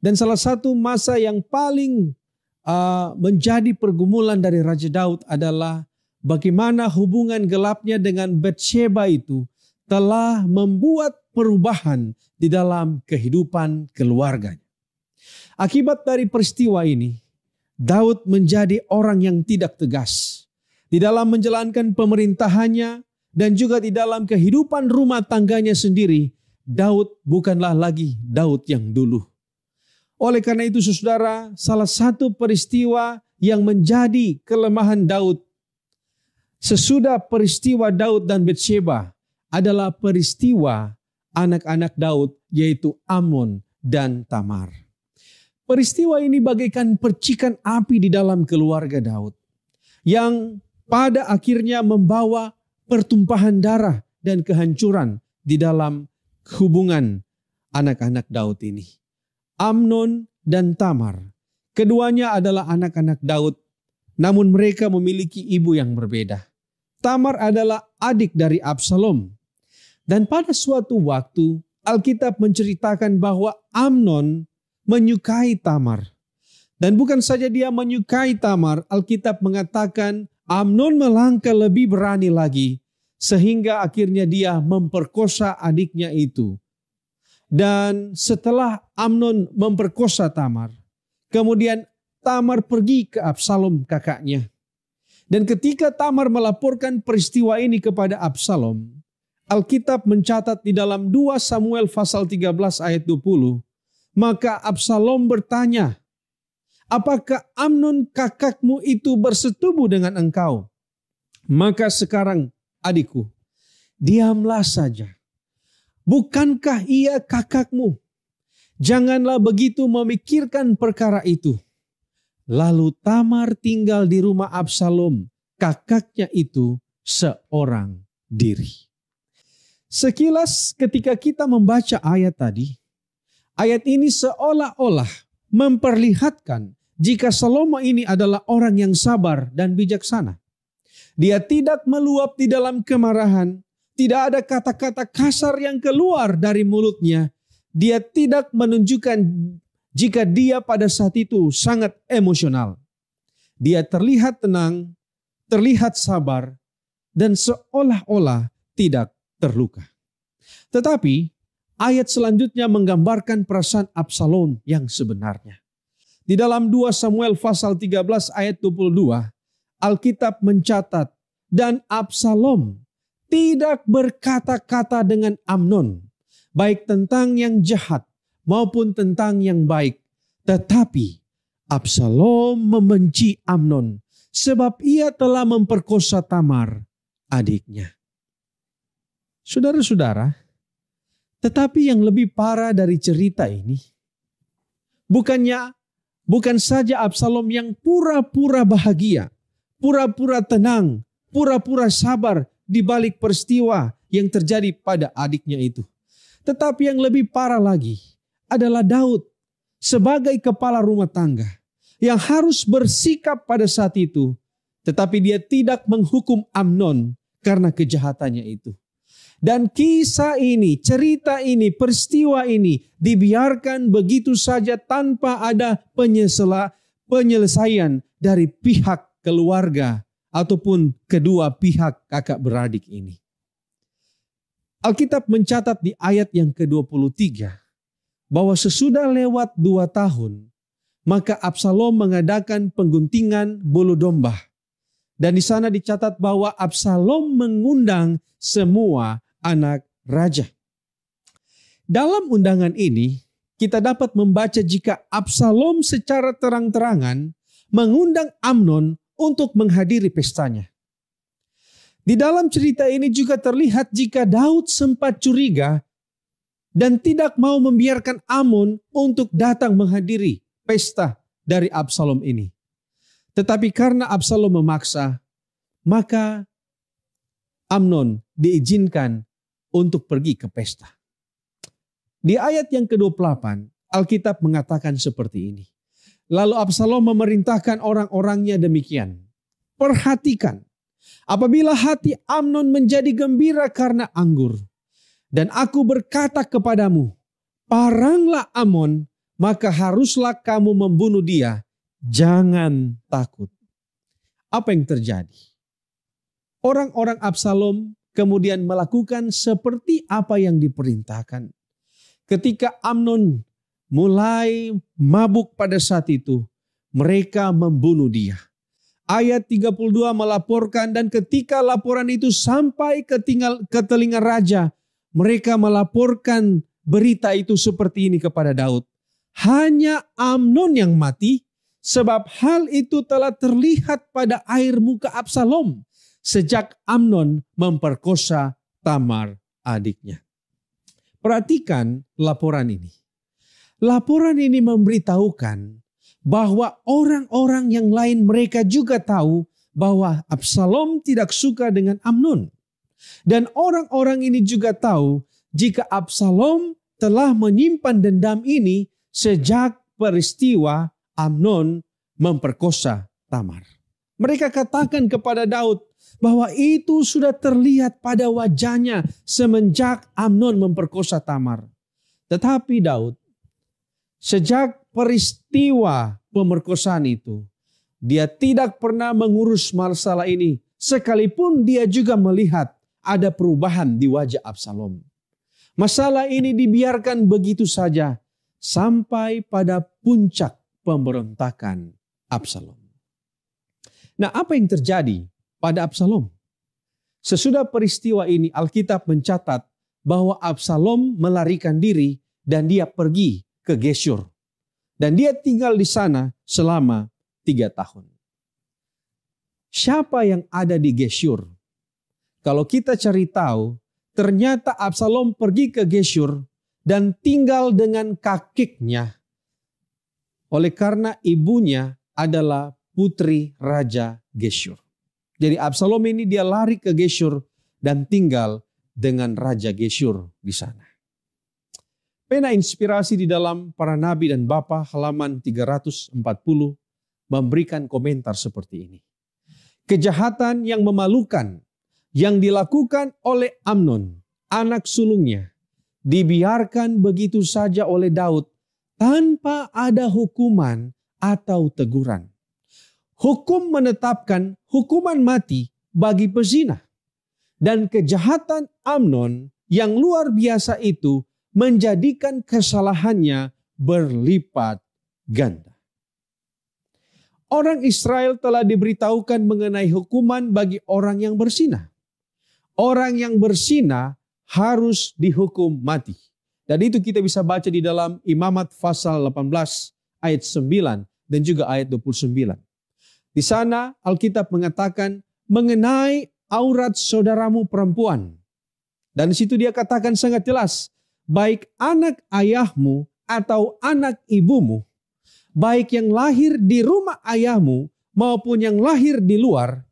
Dan salah satu masa yang paling uh, menjadi pergumulan dari Raja Daud adalah bagaimana hubungan gelapnya dengan Bathsheba itu telah membuat perubahan di dalam kehidupan keluarganya. Akibat dari peristiwa ini, Daud menjadi orang yang tidak tegas di dalam menjalankan pemerintahannya dan juga di dalam kehidupan rumah tangganya sendiri. Daud bukanlah lagi Daud yang dulu. Oleh karena itu, saudara, salah satu peristiwa yang menjadi kelemahan Daud sesudah peristiwa Daud dan Betsheba adalah peristiwa anak-anak Daud yaitu Amon dan Tamar. Peristiwa ini bagaikan percikan api di dalam keluarga Daud yang pada akhirnya membawa pertumpahan darah dan kehancuran di dalam hubungan anak-anak Daud ini. Amnon dan Tamar, keduanya adalah anak-anak Daud, namun mereka memiliki ibu yang berbeda. Tamar adalah adik dari Absalom dan pada suatu waktu Alkitab menceritakan bahwa Amnon menyukai Tamar. Dan bukan saja dia menyukai Tamar, Alkitab mengatakan Amnon melangkah lebih berani lagi sehingga akhirnya dia memperkosa adiknya itu. Dan setelah Amnon memperkosa Tamar, kemudian Tamar pergi ke Absalom kakaknya. Dan ketika Tamar melaporkan peristiwa ini kepada Absalom, Alkitab mencatat di dalam 2 Samuel pasal 13 ayat 20, maka Absalom bertanya, apakah Amnon kakakmu itu bersetubuh dengan engkau? Maka sekarang adikku, diamlah saja. Bukankah ia kakakmu? Janganlah begitu memikirkan perkara itu. Lalu Tamar tinggal di rumah Absalom, kakaknya itu seorang diri. Sekilas ketika kita membaca ayat tadi, ayat ini seolah-olah memperlihatkan jika Salomo ini adalah orang yang sabar dan bijaksana. Dia tidak meluap di dalam kemarahan, tidak ada kata-kata kasar yang keluar dari mulutnya. Dia tidak menunjukkan jika dia pada saat itu sangat emosional. Dia terlihat tenang, terlihat sabar, dan seolah-olah tidak terluka. Tetapi ayat selanjutnya menggambarkan perasaan Absalom yang sebenarnya. Di dalam 2 Samuel pasal 13 ayat 22, Alkitab mencatat dan Absalom tidak berkata-kata dengan Amnon, baik tentang yang jahat maupun tentang yang baik. Tetapi Absalom membenci Amnon sebab ia telah memperkosa Tamar, adiknya. Saudara-saudara, tetapi yang lebih parah dari cerita ini, bukannya bukan saja Absalom yang pura-pura bahagia, pura-pura tenang, pura-pura sabar di balik peristiwa yang terjadi pada adiknya itu. Tetapi yang lebih parah lagi adalah Daud sebagai kepala rumah tangga yang harus bersikap pada saat itu, tetapi dia tidak menghukum Amnon karena kejahatannya itu. Dan kisah ini, cerita ini, peristiwa ini dibiarkan begitu saja tanpa ada penyesela, penyelesaian dari pihak keluarga ataupun kedua pihak kakak beradik ini. Alkitab mencatat di ayat yang ke-23 bahwa sesudah lewat dua tahun, maka Absalom mengadakan pengguntingan bulu domba. Dan di sana dicatat bahwa Absalom mengundang semua anak raja. Dalam undangan ini, kita dapat membaca jika Absalom secara terang-terangan mengundang Amnon untuk menghadiri pestanya. Di dalam cerita ini juga terlihat jika Daud sempat curiga dan tidak mau membiarkan Amnon untuk datang menghadiri pesta dari Absalom ini. Tetapi karena Absalom memaksa, maka Amnon diizinkan untuk pergi ke pesta. Di ayat yang ke-28, Alkitab mengatakan seperti ini. Lalu Absalom memerintahkan orang-orangnya demikian. Perhatikan, apabila hati Amnon menjadi gembira karena anggur, dan aku berkata kepadamu, paranglah Amon, maka haruslah kamu membunuh dia. Jangan takut. Apa yang terjadi? Orang-orang Absalom kemudian melakukan seperti apa yang diperintahkan. Ketika Amnon mulai mabuk pada saat itu, mereka membunuh dia. Ayat 32 melaporkan dan ketika laporan itu sampai ke, tinggal, ke telinga raja, mereka melaporkan berita itu seperti ini kepada Daud. Hanya Amnon yang mati sebab hal itu telah terlihat pada air muka Absalom sejak Amnon memperkosa Tamar adiknya. Perhatikan laporan ini. Laporan ini memberitahukan bahwa orang-orang yang lain mereka juga tahu bahwa Absalom tidak suka dengan Amnon. Dan orang-orang ini juga tahu jika Absalom telah menyimpan dendam ini sejak peristiwa Amnon memperkosa Tamar. Mereka katakan kepada Daud bahwa itu sudah terlihat pada wajahnya semenjak Amnon memperkosa Tamar. Tetapi Daud, sejak peristiwa pemerkosaan itu, dia tidak pernah mengurus masalah ini, sekalipun dia juga melihat ada perubahan di wajah Absalom. Masalah ini dibiarkan begitu saja sampai pada puncak pemberontakan Absalom. Nah, apa yang terjadi pada Absalom? Sesudah peristiwa ini Alkitab mencatat bahwa Absalom melarikan diri dan dia pergi ke Gesur Dan dia tinggal di sana selama tiga tahun. Siapa yang ada di Gesur? Kalau kita cari tahu, ternyata Absalom pergi ke Gesur dan tinggal dengan kakeknya. Oleh karena ibunya adalah putri Raja Geshur. Jadi Absalom ini dia lari ke Geshur dan tinggal dengan Raja Geshur di sana. Pena inspirasi di dalam para nabi dan bapa halaman 340 memberikan komentar seperti ini. Kejahatan yang memalukan yang dilakukan oleh Amnon, anak sulungnya, dibiarkan begitu saja oleh Daud tanpa ada hukuman atau teguran hukum menetapkan hukuman mati bagi pezina. Dan kejahatan Amnon yang luar biasa itu menjadikan kesalahannya berlipat ganda. Orang Israel telah diberitahukan mengenai hukuman bagi orang yang bersina. Orang yang bersina harus dihukum mati. Dan itu kita bisa baca di dalam Imamat pasal 18 ayat 9 dan juga ayat 29. Di sana Alkitab mengatakan mengenai aurat saudaramu perempuan. Dan di situ dia katakan sangat jelas, baik anak ayahmu atau anak ibumu, baik yang lahir di rumah ayahmu maupun yang lahir di luar,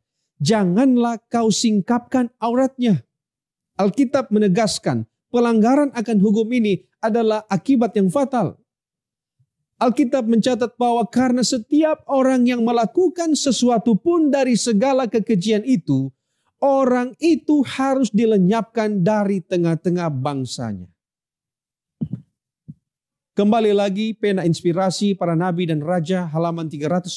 janganlah kau singkapkan auratnya. Alkitab menegaskan pelanggaran akan hukum ini adalah akibat yang fatal. Alkitab mencatat bahwa karena setiap orang yang melakukan sesuatu pun dari segala kekejian itu, orang itu harus dilenyapkan dari tengah-tengah bangsanya. Kembali lagi pena inspirasi para nabi dan raja halaman 341.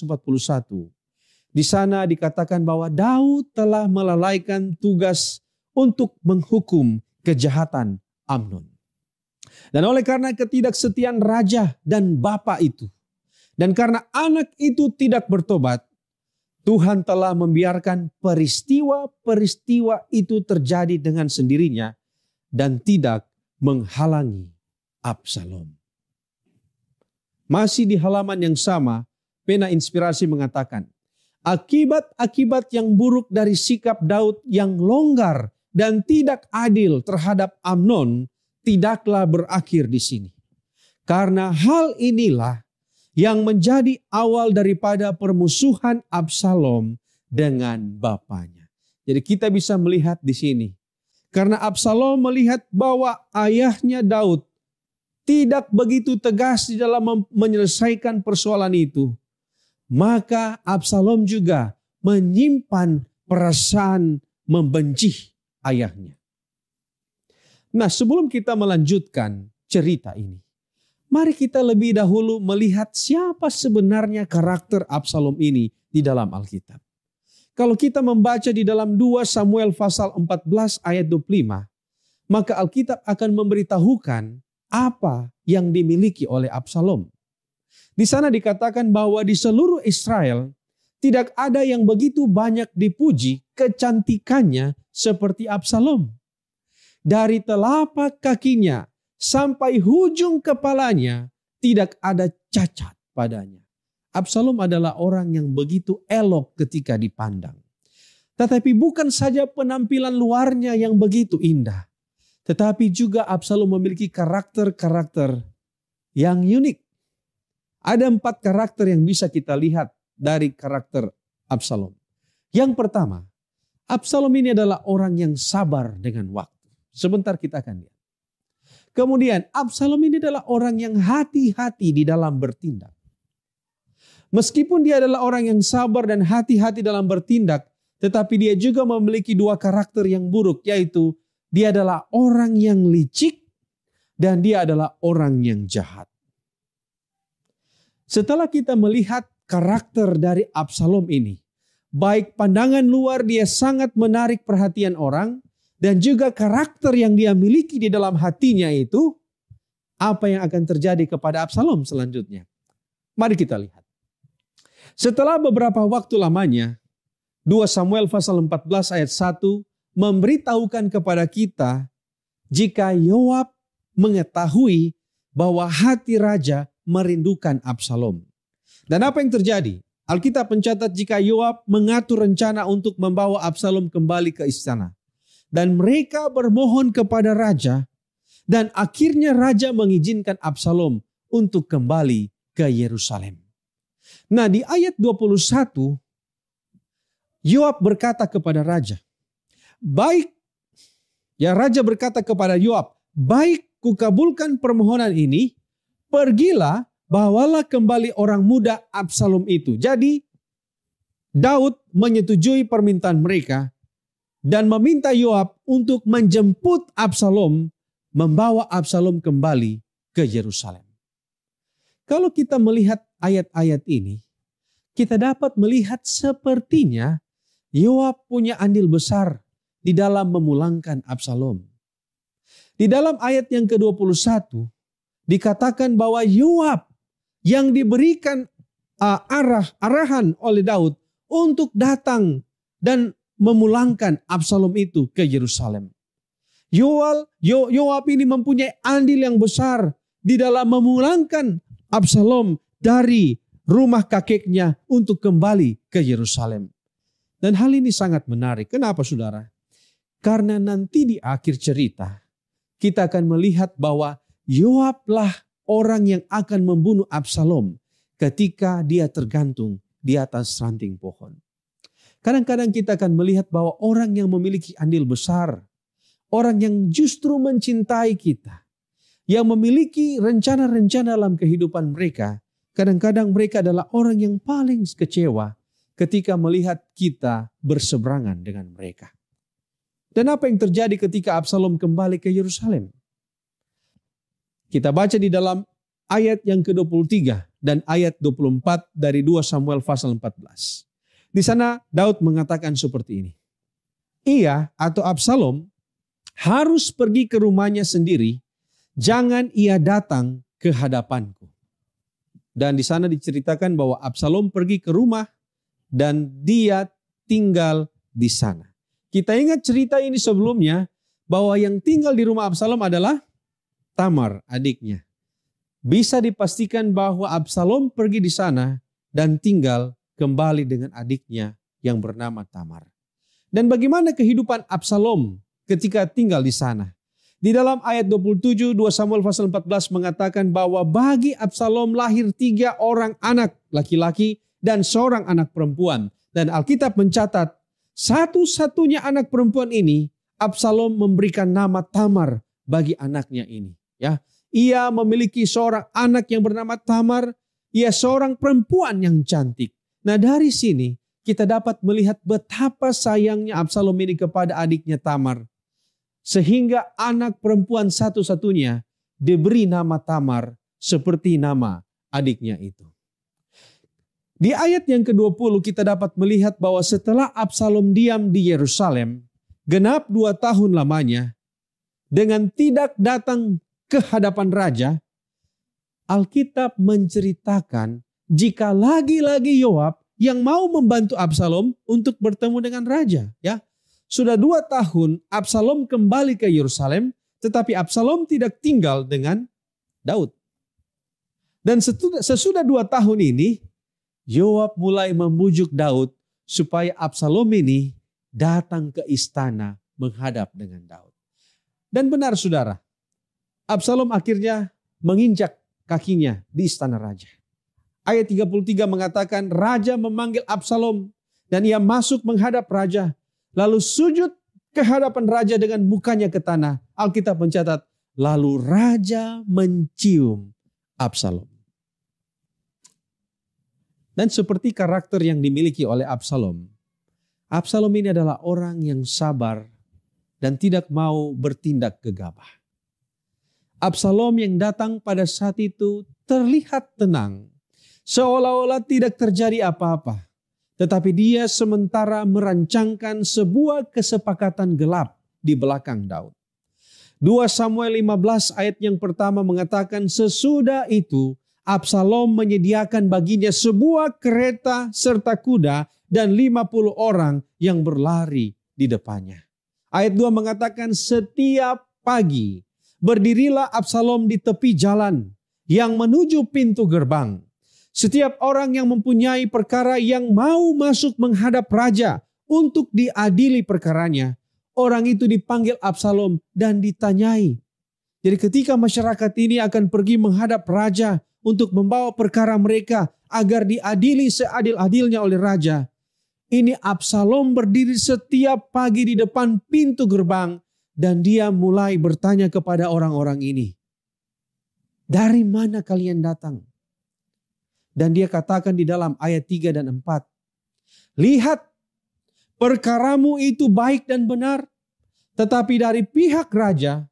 Di sana dikatakan bahwa Daud telah melalaikan tugas untuk menghukum kejahatan Amnon. Dan oleh karena ketidaksetiaan raja dan bapa itu, dan karena anak itu tidak bertobat, Tuhan telah membiarkan peristiwa-peristiwa itu terjadi dengan sendirinya dan tidak menghalangi Absalom. Masih di halaman yang sama, pena inspirasi mengatakan, akibat-akibat yang buruk dari sikap Daud yang longgar dan tidak adil terhadap Amnon tidaklah berakhir di sini. Karena hal inilah yang menjadi awal daripada permusuhan Absalom dengan bapaknya. Jadi kita bisa melihat di sini. Karena Absalom melihat bahwa ayahnya Daud tidak begitu tegas di dalam menyelesaikan persoalan itu. Maka Absalom juga menyimpan perasaan membenci ayahnya. Nah, sebelum kita melanjutkan cerita ini, mari kita lebih dahulu melihat siapa sebenarnya karakter Absalom ini di dalam Alkitab. Kalau kita membaca di dalam 2 Samuel pasal 14 ayat 25, maka Alkitab akan memberitahukan apa yang dimiliki oleh Absalom. Di sana dikatakan bahwa di seluruh Israel tidak ada yang begitu banyak dipuji kecantikannya seperti Absalom dari telapak kakinya sampai hujung kepalanya tidak ada cacat padanya. Absalom adalah orang yang begitu elok ketika dipandang. Tetapi bukan saja penampilan luarnya yang begitu indah. Tetapi juga Absalom memiliki karakter-karakter yang unik. Ada empat karakter yang bisa kita lihat dari karakter Absalom. Yang pertama, Absalom ini adalah orang yang sabar dengan waktu. Sebentar kita akan lihat. Kemudian Absalom ini adalah orang yang hati-hati di dalam bertindak. Meskipun dia adalah orang yang sabar dan hati-hati dalam bertindak, tetapi dia juga memiliki dua karakter yang buruk, yaitu dia adalah orang yang licik dan dia adalah orang yang jahat. Setelah kita melihat karakter dari Absalom ini, baik pandangan luar dia sangat menarik perhatian orang, dan juga karakter yang dia miliki di dalam hatinya itu apa yang akan terjadi kepada Absalom selanjutnya. Mari kita lihat. Setelah beberapa waktu lamanya, 2 Samuel pasal 14 ayat 1 memberitahukan kepada kita jika Yoab mengetahui bahwa hati raja merindukan Absalom. Dan apa yang terjadi? Alkitab mencatat jika Yoab mengatur rencana untuk membawa Absalom kembali ke istana. Dan mereka bermohon kepada raja. Dan akhirnya raja mengizinkan Absalom untuk kembali ke Yerusalem. Nah di ayat 21, Yoab berkata kepada raja, Baik, ya raja berkata kepada Yoab, Baik kukabulkan permohonan ini, pergilah bawalah kembali orang muda Absalom itu. Jadi Daud menyetujui permintaan mereka dan meminta Yoab untuk menjemput Absalom, membawa Absalom kembali ke Yerusalem. Kalau kita melihat ayat-ayat ini, kita dapat melihat sepertinya Yoab punya andil besar di dalam memulangkan Absalom. Di dalam ayat yang ke-21 dikatakan bahwa Yoab yang diberikan uh, arah arahan oleh Daud untuk datang dan memulangkan Absalom itu ke Yerusalem. Yoal, Yo, Yoab ini mempunyai andil yang besar di dalam memulangkan Absalom dari rumah kakeknya untuk kembali ke Yerusalem. Dan hal ini sangat menarik. Kenapa saudara? Karena nanti di akhir cerita kita akan melihat bahwa Yoablah orang yang akan membunuh Absalom ketika dia tergantung di atas ranting pohon. Kadang-kadang kita akan melihat bahwa orang yang memiliki andil besar, orang yang justru mencintai kita, yang memiliki rencana-rencana dalam kehidupan mereka, kadang-kadang mereka adalah orang yang paling kecewa ketika melihat kita berseberangan dengan mereka. Dan apa yang terjadi ketika Absalom kembali ke Yerusalem? Kita baca di dalam ayat yang ke-23 dan ayat 24 dari 2 Samuel pasal 14. Di sana Daud mengatakan seperti ini. Ia atau Absalom harus pergi ke rumahnya sendiri, jangan ia datang ke hadapanku. Dan di sana diceritakan bahwa Absalom pergi ke rumah dan dia tinggal di sana. Kita ingat cerita ini sebelumnya bahwa yang tinggal di rumah Absalom adalah Tamar, adiknya. Bisa dipastikan bahwa Absalom pergi di sana dan tinggal kembali dengan adiknya yang bernama Tamar. Dan bagaimana kehidupan Absalom ketika tinggal di sana? Di dalam ayat 27, 2 Samuel pasal 14 mengatakan bahwa bagi Absalom lahir tiga orang anak laki-laki dan seorang anak perempuan. Dan Alkitab mencatat satu-satunya anak perempuan ini Absalom memberikan nama Tamar bagi anaknya ini. Ya, ia memiliki seorang anak yang bernama Tamar. Ia seorang perempuan yang cantik. Nah dari sini kita dapat melihat betapa sayangnya Absalom ini kepada adiknya Tamar. Sehingga anak perempuan satu-satunya diberi nama Tamar seperti nama adiknya itu. Di ayat yang ke-20 kita dapat melihat bahwa setelah Absalom diam di Yerusalem, genap dua tahun lamanya, dengan tidak datang ke hadapan raja, Alkitab menceritakan jika lagi-lagi Yoab yang mau membantu Absalom untuk bertemu dengan raja. Ya, sudah dua tahun Absalom kembali ke Yerusalem, tetapi Absalom tidak tinggal dengan Daud. Dan sesudah dua tahun ini, Yoab mulai membujuk Daud supaya Absalom ini datang ke istana menghadap dengan Daud. Dan benar saudara, Absalom akhirnya menginjak kakinya di istana raja ayat 33 mengatakan raja memanggil Absalom dan ia masuk menghadap raja lalu sujud ke hadapan raja dengan mukanya ke tanah. Alkitab mencatat lalu raja mencium Absalom. Dan seperti karakter yang dimiliki oleh Absalom, Absalom ini adalah orang yang sabar dan tidak mau bertindak gegabah. Absalom yang datang pada saat itu terlihat tenang seolah-olah tidak terjadi apa-apa. Tetapi dia sementara merancangkan sebuah kesepakatan gelap di belakang Daud. 2 Samuel 15 ayat yang pertama mengatakan sesudah itu Absalom menyediakan baginya sebuah kereta serta kuda dan 50 orang yang berlari di depannya. Ayat 2 mengatakan setiap pagi berdirilah Absalom di tepi jalan yang menuju pintu gerbang setiap orang yang mempunyai perkara yang mau masuk menghadap raja untuk diadili perkaranya, orang itu dipanggil Absalom dan ditanyai. Jadi ketika masyarakat ini akan pergi menghadap raja untuk membawa perkara mereka agar diadili seadil-adilnya oleh raja, ini Absalom berdiri setiap pagi di depan pintu gerbang dan dia mulai bertanya kepada orang-orang ini, "Dari mana kalian datang?" Dan dia katakan di dalam ayat 3 dan 4. Lihat perkaramu itu baik dan benar. Tetapi dari pihak raja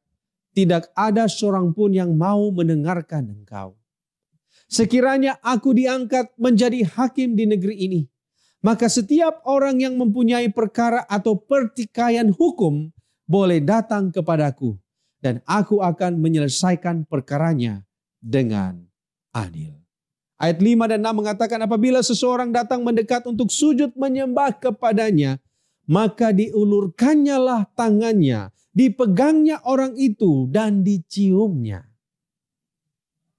tidak ada seorang pun yang mau mendengarkan engkau. Sekiranya aku diangkat menjadi hakim di negeri ini, maka setiap orang yang mempunyai perkara atau pertikaian hukum boleh datang kepadaku, dan aku akan menyelesaikan perkaranya dengan adil. Ayat 5 dan 6 mengatakan apabila seseorang datang mendekat untuk sujud menyembah kepadanya, maka diulurkannya lah tangannya, dipegangnya orang itu dan diciumnya.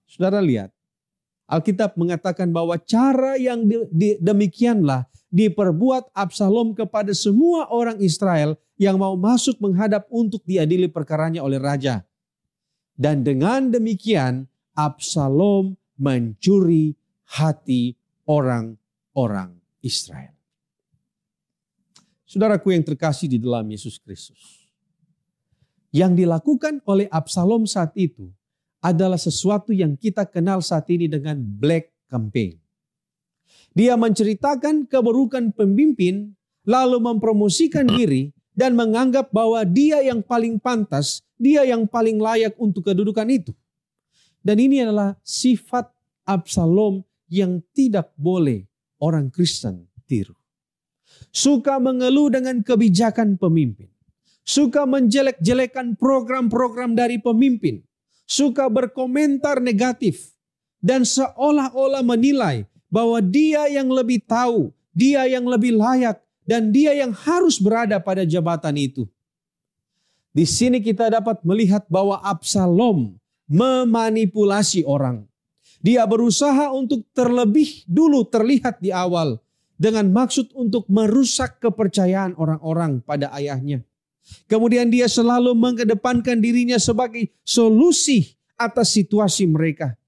Saudara lihat, Alkitab mengatakan bahwa cara yang demikianlah diperbuat Absalom kepada semua orang Israel yang mau masuk menghadap untuk diadili perkaranya oleh raja. Dan dengan demikian Absalom mencuri hati orang-orang Israel. Saudaraku yang terkasih di dalam Yesus Kristus. Yang dilakukan oleh Absalom saat itu adalah sesuatu yang kita kenal saat ini dengan black campaign. Dia menceritakan keburukan pemimpin lalu mempromosikan diri dan menganggap bahwa dia yang paling pantas, dia yang paling layak untuk kedudukan itu. Dan ini adalah sifat Absalom yang tidak boleh orang Kristen tiru. Suka mengeluh dengan kebijakan pemimpin. Suka menjelek-jelekan program-program dari pemimpin. Suka berkomentar negatif. Dan seolah-olah menilai bahwa dia yang lebih tahu, dia yang lebih layak, dan dia yang harus berada pada jabatan itu. Di sini kita dapat melihat bahwa Absalom memanipulasi orang. Dia berusaha untuk terlebih dulu terlihat di awal dengan maksud untuk merusak kepercayaan orang-orang pada ayahnya. Kemudian dia selalu mengedepankan dirinya sebagai solusi atas situasi mereka.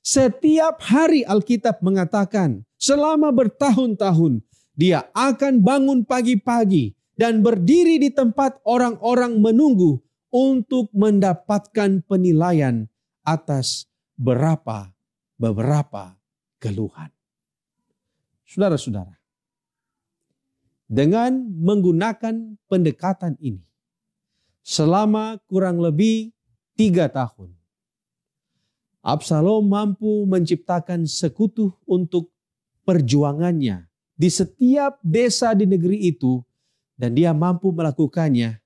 Setiap hari Alkitab mengatakan, selama bertahun-tahun dia akan bangun pagi-pagi dan berdiri di tempat orang-orang menunggu untuk mendapatkan penilaian atas berapa beberapa keluhan. Saudara-saudara, dengan menggunakan pendekatan ini selama kurang lebih tiga tahun, Absalom mampu menciptakan sekutu untuk perjuangannya di setiap desa di negeri itu dan dia mampu melakukannya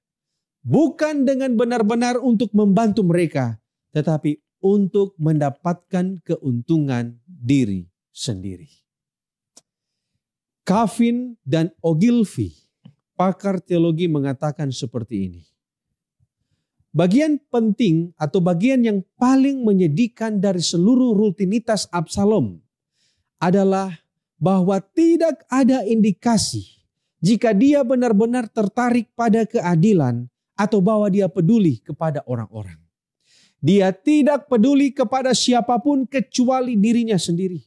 bukan dengan benar-benar untuk membantu mereka tetapi untuk mendapatkan keuntungan diri sendiri. Kavin dan Ogilvy, pakar teologi mengatakan seperti ini. Bagian penting atau bagian yang paling menyedihkan dari seluruh rutinitas Absalom adalah bahwa tidak ada indikasi jika dia benar-benar tertarik pada keadilan atau bahwa dia peduli kepada orang-orang. Dia tidak peduli kepada siapapun kecuali dirinya sendiri.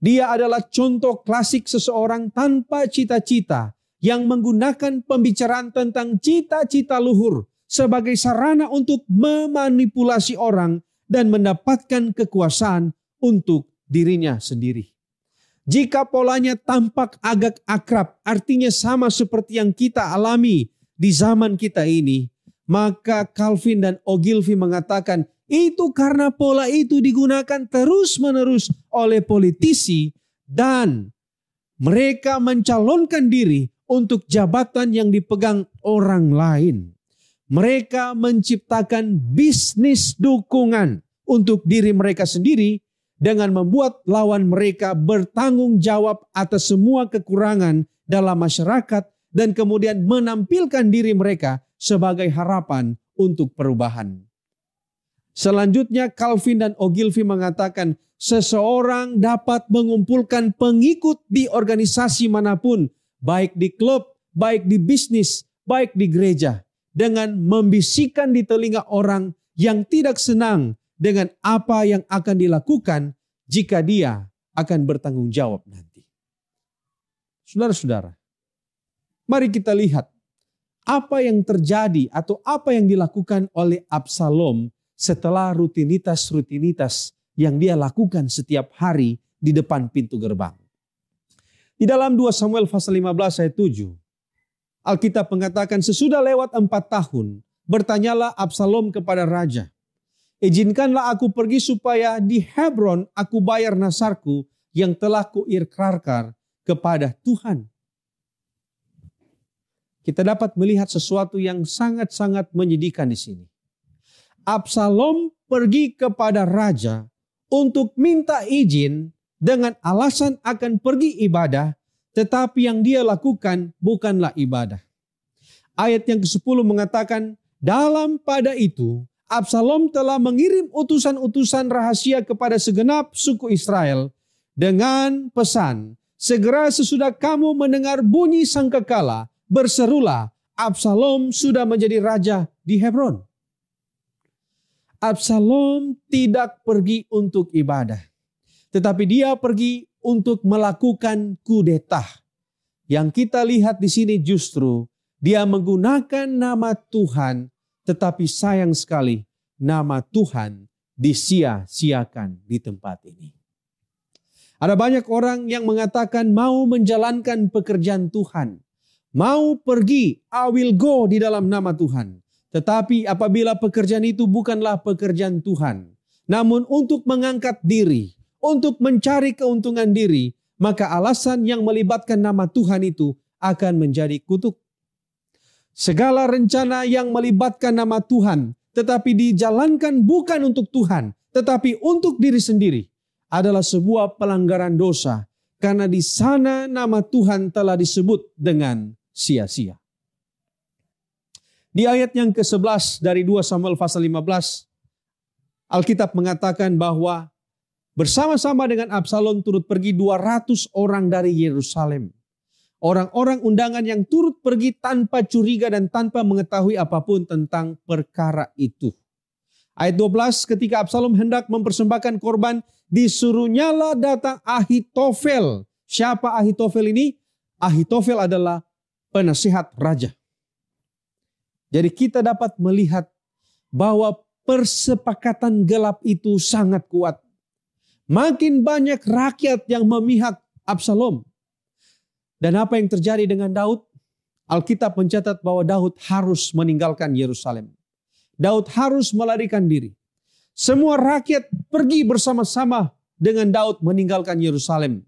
Dia adalah contoh klasik seseorang tanpa cita-cita yang menggunakan pembicaraan tentang cita-cita luhur sebagai sarana untuk memanipulasi orang dan mendapatkan kekuasaan untuk dirinya sendiri. Jika polanya tampak agak akrab, artinya sama seperti yang kita alami di zaman kita ini, maka Calvin dan Ogilvy mengatakan itu karena pola itu digunakan terus-menerus oleh politisi dan mereka mencalonkan diri untuk jabatan yang dipegang orang lain. Mereka menciptakan bisnis dukungan untuk diri mereka sendiri dengan membuat lawan mereka bertanggung jawab atas semua kekurangan dalam masyarakat dan kemudian menampilkan diri mereka sebagai harapan untuk perubahan. Selanjutnya Calvin dan Ogilvy mengatakan seseorang dapat mengumpulkan pengikut di organisasi manapun, baik di klub, baik di bisnis, baik di gereja, dengan membisikkan di telinga orang yang tidak senang dengan apa yang akan dilakukan jika dia akan bertanggung jawab nanti. Saudara-saudara, mari kita lihat apa yang terjadi atau apa yang dilakukan oleh Absalom setelah rutinitas-rutinitas yang dia lakukan setiap hari di depan pintu gerbang. Di dalam 2 Samuel pasal 15 ayat 7, Alkitab mengatakan sesudah lewat empat tahun, bertanyalah Absalom kepada raja, izinkanlah aku pergi supaya di Hebron aku bayar nasarku yang telah kuirkarkar kepada Tuhan kita dapat melihat sesuatu yang sangat-sangat menyedihkan di sini. Absalom pergi kepada raja untuk minta izin dengan alasan akan pergi ibadah, tetapi yang dia lakukan bukanlah ibadah. Ayat yang ke-10 mengatakan, "Dalam pada itu Absalom telah mengirim utusan-utusan rahasia kepada segenap suku Israel dengan pesan, segera sesudah kamu mendengar bunyi sangkakala, berserulah, Absalom sudah menjadi raja di Hebron. Absalom tidak pergi untuk ibadah, tetapi dia pergi untuk melakukan kudeta. Yang kita lihat di sini justru dia menggunakan nama Tuhan, tetapi sayang sekali nama Tuhan disia-siakan di tempat ini. Ada banyak orang yang mengatakan mau menjalankan pekerjaan Tuhan, mau pergi, I will go di dalam nama Tuhan. Tetapi apabila pekerjaan itu bukanlah pekerjaan Tuhan, namun untuk mengangkat diri, untuk mencari keuntungan diri, maka alasan yang melibatkan nama Tuhan itu akan menjadi kutuk. Segala rencana yang melibatkan nama Tuhan, tetapi dijalankan bukan untuk Tuhan, tetapi untuk diri sendiri, adalah sebuah pelanggaran dosa, karena di sana nama Tuhan telah disebut dengan sia-sia. Di ayat yang ke-11 dari 2 Samuel pasal 15, Alkitab mengatakan bahwa bersama-sama dengan Absalom turut pergi 200 orang dari Yerusalem. Orang-orang undangan yang turut pergi tanpa curiga dan tanpa mengetahui apapun tentang perkara itu. Ayat 12 ketika Absalom hendak mempersembahkan korban disuruhnyalah datang Ahitofel. Siapa Ahitofel ini? Ahitofel adalah penasihat raja. Jadi kita dapat melihat bahwa persepakatan gelap itu sangat kuat. Makin banyak rakyat yang memihak Absalom. Dan apa yang terjadi dengan Daud? Alkitab mencatat bahwa Daud harus meninggalkan Yerusalem. Daud harus melarikan diri. Semua rakyat pergi bersama-sama dengan Daud meninggalkan Yerusalem.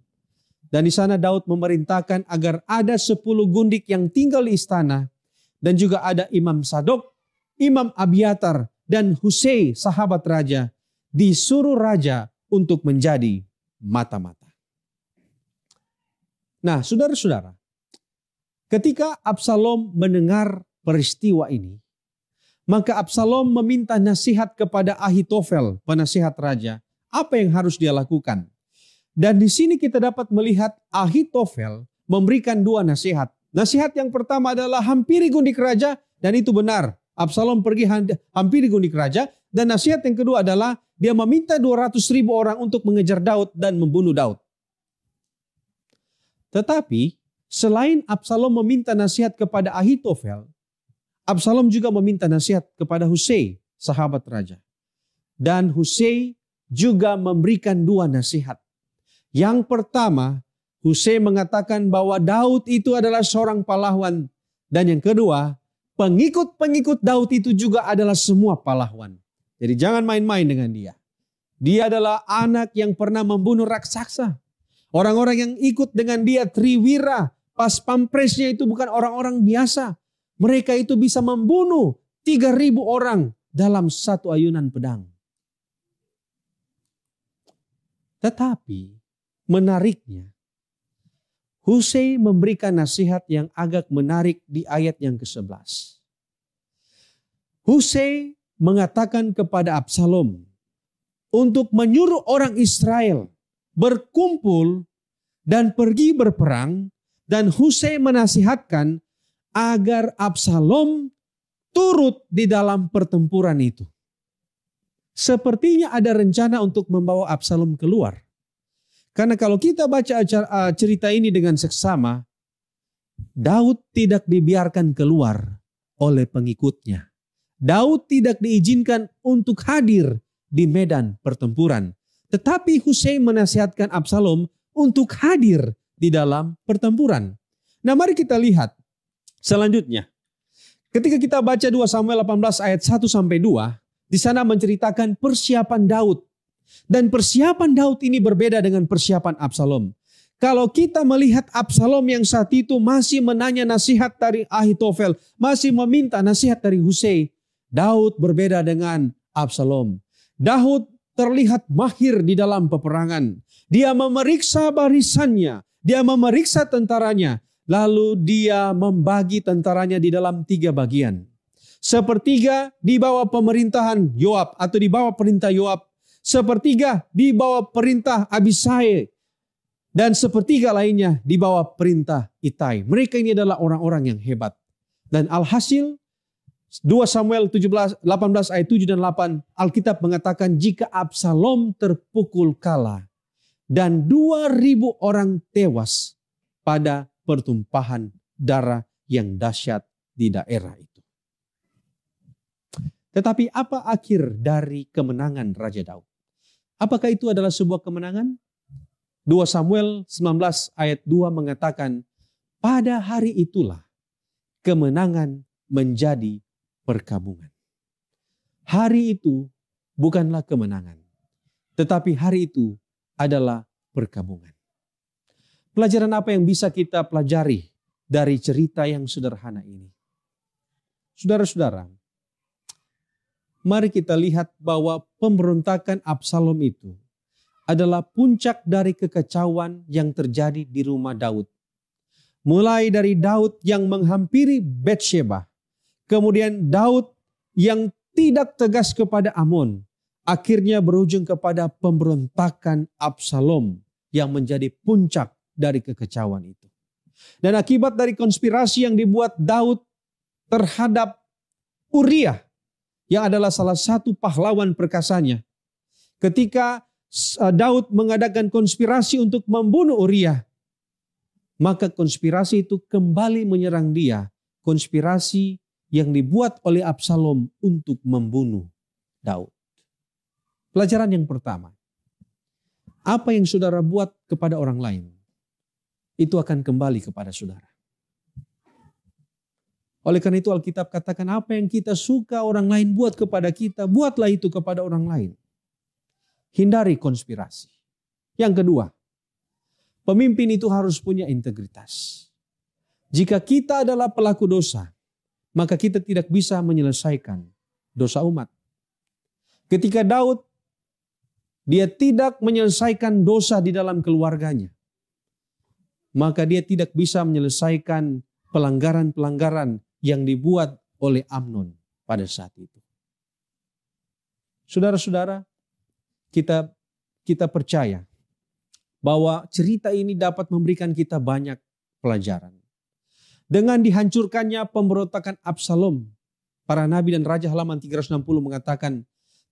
Dan di sana Daud memerintahkan agar ada sepuluh gundik yang tinggal di istana. Dan juga ada Imam Sadok, Imam Abiatar, dan Husei sahabat raja. Disuruh raja untuk menjadi mata-mata. Nah saudara-saudara, ketika Absalom mendengar peristiwa ini, maka Absalom meminta nasihat kepada Ahitofel, penasihat raja, apa yang harus dia lakukan. Dan di sini kita dapat melihat Ahitofel memberikan dua nasihat. Nasihat yang pertama adalah hampiri gundik raja dan itu benar. Absalom pergi hampiri gundik raja dan nasihat yang kedua adalah dia meminta 200 ribu orang untuk mengejar Daud dan membunuh Daud. Tetapi selain Absalom meminta nasihat kepada Ahitofel, Absalom juga meminta nasihat kepada Husei, sahabat raja. Dan Husei juga memberikan dua nasihat. Yang pertama, Hussein mengatakan bahwa Daud itu adalah seorang pahlawan. Dan yang kedua, pengikut-pengikut Daud itu juga adalah semua pahlawan. Jadi jangan main-main dengan dia. Dia adalah anak yang pernah membunuh raksasa. Orang-orang yang ikut dengan dia triwira, pas pampresnya itu bukan orang-orang biasa. Mereka itu bisa membunuh 3000 orang dalam satu ayunan pedang. Tetapi menariknya, Husey memberikan nasihat yang agak menarik di ayat yang ke-11. Husey mengatakan kepada Absalom untuk menyuruh orang Israel berkumpul dan pergi berperang dan Husey menasihatkan agar Absalom turut di dalam pertempuran itu. Sepertinya ada rencana untuk membawa Absalom keluar. Karena kalau kita baca ah, cerita ini dengan seksama, Daud tidak dibiarkan keluar oleh pengikutnya. Daud tidak diizinkan untuk hadir di medan pertempuran. Tetapi Hussein menasihatkan Absalom untuk hadir di dalam pertempuran. Nah mari kita lihat selanjutnya. Ketika kita baca 2 Samuel 18 ayat 1 sampai 2, di sana menceritakan persiapan Daud dan persiapan Daud ini berbeda dengan persiapan Absalom. Kalau kita melihat Absalom yang saat itu masih menanya nasihat dari Ahitofel, masih meminta nasihat dari Husei, Daud berbeda dengan Absalom. Daud terlihat mahir di dalam peperangan. Dia memeriksa barisannya, dia memeriksa tentaranya, lalu dia membagi tentaranya di dalam tiga bagian. Sepertiga di bawah pemerintahan Yoab atau di bawah perintah Yoab, sepertiga di bawah perintah Abisai dan sepertiga lainnya di bawah perintah Itai. Mereka ini adalah orang-orang yang hebat. Dan alhasil 2 Samuel 17, 18 ayat 7 dan 8 Alkitab mengatakan jika Absalom terpukul kalah dan 2000 orang tewas pada pertumpahan darah yang dahsyat di daerah itu. Tetapi apa akhir dari kemenangan Raja Daud? Apakah itu adalah sebuah kemenangan? 2 Samuel 19 ayat 2 mengatakan, pada hari itulah kemenangan menjadi perkabungan. Hari itu bukanlah kemenangan, tetapi hari itu adalah perkabungan. Pelajaran apa yang bisa kita pelajari dari cerita yang sederhana ini? Saudara-saudara, mari kita lihat bahwa pemberontakan Absalom itu adalah puncak dari kekacauan yang terjadi di rumah Daud. Mulai dari Daud yang menghampiri Bathsheba, kemudian Daud yang tidak tegas kepada Amon, akhirnya berujung kepada pemberontakan Absalom yang menjadi puncak dari kekecauan itu. Dan akibat dari konspirasi yang dibuat Daud terhadap Uriah yang adalah salah satu pahlawan perkasanya. Ketika eh, Daud mengadakan konspirasi untuk membunuh Uriah, maka konspirasi itu kembali menyerang dia. Konspirasi yang dibuat oleh Absalom untuk membunuh Daud. Pelajaran yang pertama, apa yang saudara buat kepada orang lain, itu akan kembali kepada saudara. Oleh karena itu Alkitab katakan apa yang kita suka orang lain buat kepada kita, buatlah itu kepada orang lain. Hindari konspirasi. Yang kedua, pemimpin itu harus punya integritas. Jika kita adalah pelaku dosa, maka kita tidak bisa menyelesaikan dosa umat. Ketika Daud, dia tidak menyelesaikan dosa di dalam keluarganya. Maka dia tidak bisa menyelesaikan pelanggaran-pelanggaran yang dibuat oleh Amnon pada saat itu. Saudara-saudara, kita kita percaya bahwa cerita ini dapat memberikan kita banyak pelajaran. Dengan dihancurkannya pemberontakan Absalom, para nabi dan raja halaman 360 mengatakan,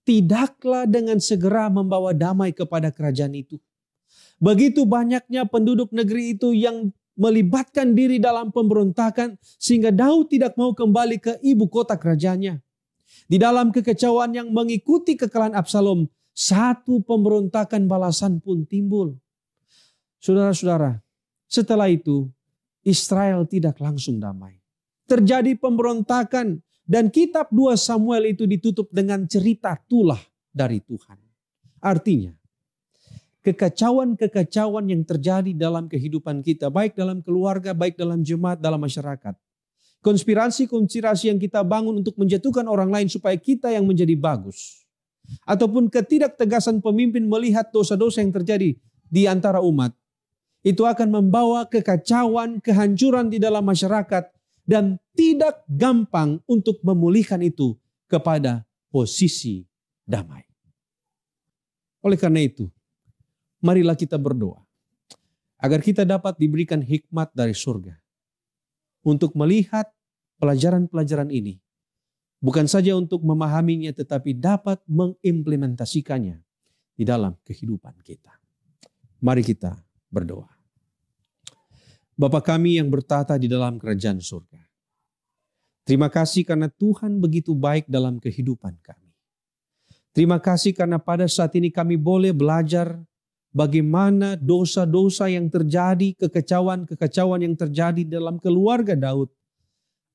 "Tidaklah dengan segera membawa damai kepada kerajaan itu." Begitu banyaknya penduduk negeri itu yang melibatkan diri dalam pemberontakan sehingga Daud tidak mau kembali ke ibu kota kerajaannya. Di dalam kekecewaan yang mengikuti kekalahan Absalom, satu pemberontakan balasan pun timbul. Saudara-saudara, setelah itu Israel tidak langsung damai. Terjadi pemberontakan dan kitab 2 Samuel itu ditutup dengan cerita tulah dari Tuhan. Artinya, kekacauan-kekacauan yang terjadi dalam kehidupan kita, baik dalam keluarga, baik dalam jemaat, dalam masyarakat. Konspirasi-konspirasi yang kita bangun untuk menjatuhkan orang lain supaya kita yang menjadi bagus. Ataupun ketidaktegasan pemimpin melihat dosa-dosa yang terjadi di antara umat. Itu akan membawa kekacauan, kehancuran di dalam masyarakat dan tidak gampang untuk memulihkan itu kepada posisi damai. Oleh karena itu, marilah kita berdoa agar kita dapat diberikan hikmat dari surga untuk melihat pelajaran-pelajaran ini. Bukan saja untuk memahaminya tetapi dapat mengimplementasikannya di dalam kehidupan kita. Mari kita berdoa. Bapa kami yang bertata di dalam kerajaan surga. Terima kasih karena Tuhan begitu baik dalam kehidupan kami. Terima kasih karena pada saat ini kami boleh belajar bagaimana dosa-dosa yang terjadi, kekecauan-kekecauan yang terjadi dalam keluarga Daud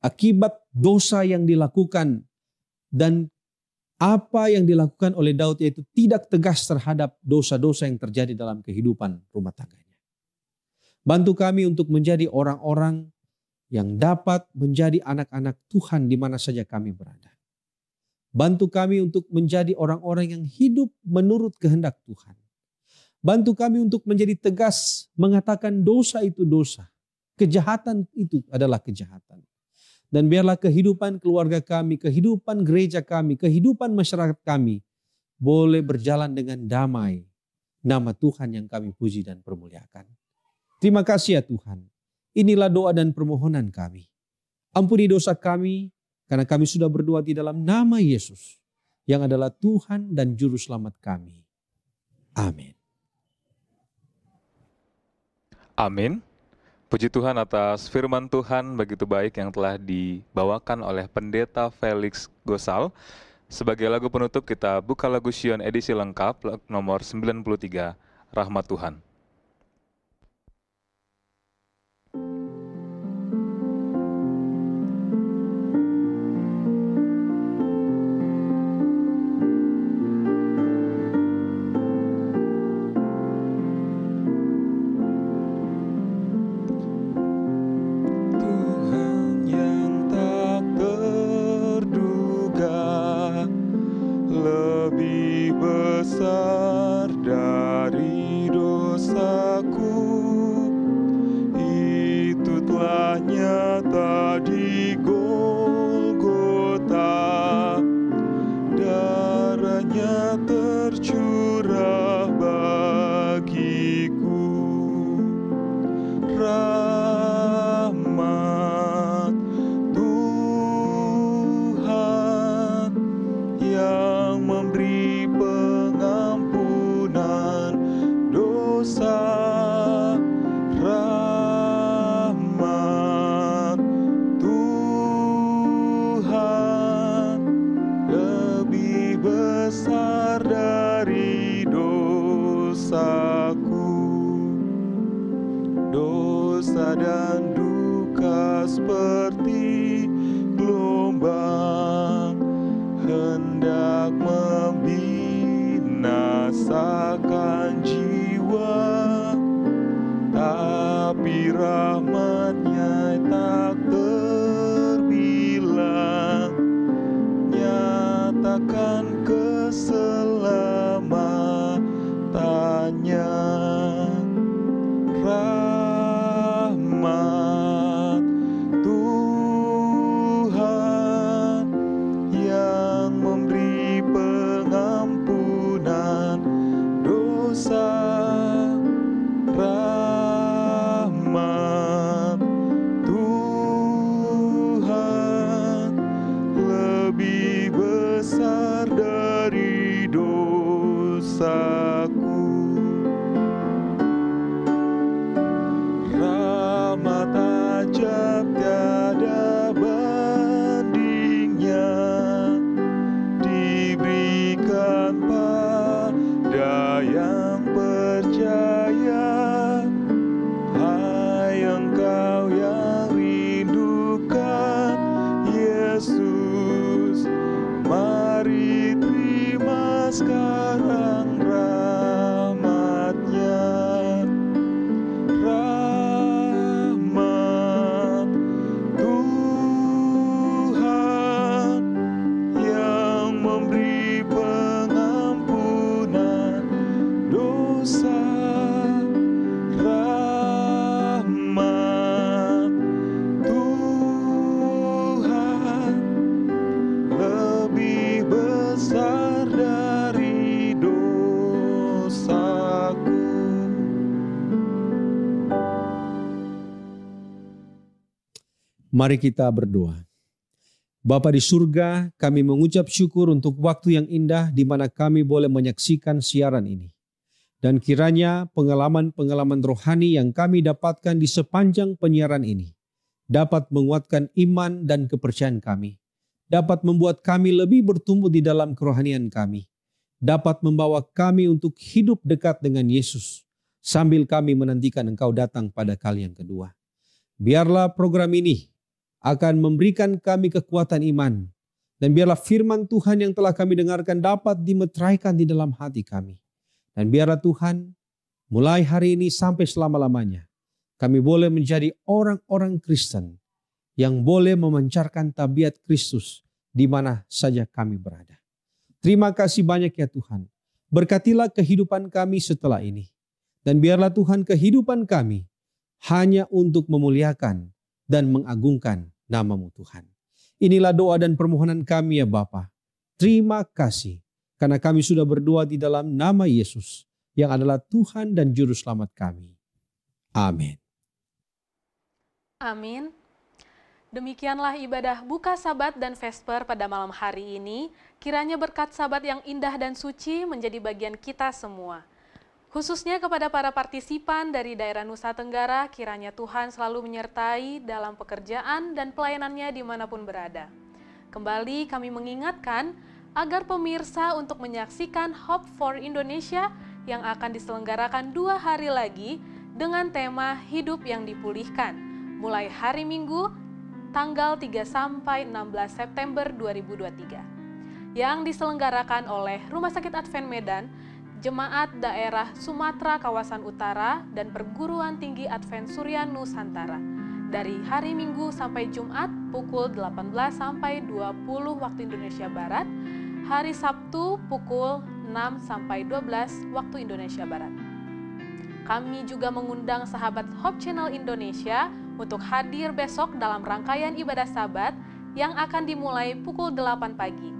akibat dosa yang dilakukan dan apa yang dilakukan oleh Daud yaitu tidak tegas terhadap dosa-dosa yang terjadi dalam kehidupan rumah tangganya. Bantu kami untuk menjadi orang-orang yang dapat menjadi anak-anak Tuhan di mana saja kami berada. Bantu kami untuk menjadi orang-orang yang hidup menurut kehendak Tuhan. Bantu kami untuk menjadi tegas mengatakan dosa itu dosa. Kejahatan itu adalah kejahatan. Dan biarlah kehidupan keluarga kami, kehidupan gereja kami, kehidupan masyarakat kami boleh berjalan dengan damai. Nama Tuhan yang kami puji dan permuliakan. Terima kasih ya Tuhan. Inilah doa dan permohonan kami. Ampuni dosa kami karena kami sudah berdoa di dalam nama Yesus yang adalah Tuhan dan Juru Selamat kami. Amin. Amin. Puji Tuhan atas firman Tuhan begitu baik yang telah dibawakan oleh Pendeta Felix Gosal. Sebagai lagu penutup kita buka lagu Sion edisi lengkap nomor 93, Rahmat Tuhan. Mari kita berdoa. Bapa di surga, kami mengucap syukur untuk waktu yang indah di mana kami boleh menyaksikan siaran ini. Dan kiranya pengalaman-pengalaman rohani yang kami dapatkan di sepanjang penyiaran ini dapat menguatkan iman dan kepercayaan kami. Dapat membuat kami lebih bertumbuh di dalam kerohanian kami. Dapat membawa kami untuk hidup dekat dengan Yesus sambil kami menantikan engkau datang pada kali yang kedua. Biarlah program ini akan memberikan kami kekuatan iman. Dan biarlah firman Tuhan yang telah kami dengarkan dapat dimetraikan di dalam hati kami. Dan biarlah Tuhan mulai hari ini sampai selama-lamanya kami boleh menjadi orang-orang Kristen yang boleh memancarkan tabiat Kristus di mana saja kami berada. Terima kasih banyak ya Tuhan. Berkatilah kehidupan kami setelah ini. Dan biarlah Tuhan kehidupan kami hanya untuk memuliakan dan mengagungkan namamu Tuhan. Inilah doa dan permohonan kami ya Bapa. Terima kasih karena kami sudah berdoa di dalam nama Yesus yang adalah Tuhan dan Juru Selamat kami. Amin. Amin. Demikianlah ibadah buka sabat dan vesper pada malam hari ini. Kiranya berkat sabat yang indah dan suci menjadi bagian kita semua. Khususnya kepada para partisipan dari daerah Nusa Tenggara, kiranya Tuhan selalu menyertai dalam pekerjaan dan pelayanannya dimanapun berada. Kembali kami mengingatkan agar pemirsa untuk menyaksikan Hope for Indonesia yang akan diselenggarakan dua hari lagi dengan tema Hidup yang Dipulihkan, mulai hari Minggu, tanggal 3 sampai 16 September 2023, yang diselenggarakan oleh Rumah Sakit Advent Medan, Jemaat Daerah Sumatera Kawasan Utara dan Perguruan Tinggi Advent Surya Nusantara dari hari Minggu sampai Jumat pukul 18 sampai 20 waktu Indonesia Barat, hari Sabtu pukul 6 sampai 12 waktu Indonesia Barat. Kami juga mengundang sahabat Hope Channel Indonesia untuk hadir besok dalam rangkaian ibadah sabat yang akan dimulai pukul 8 pagi.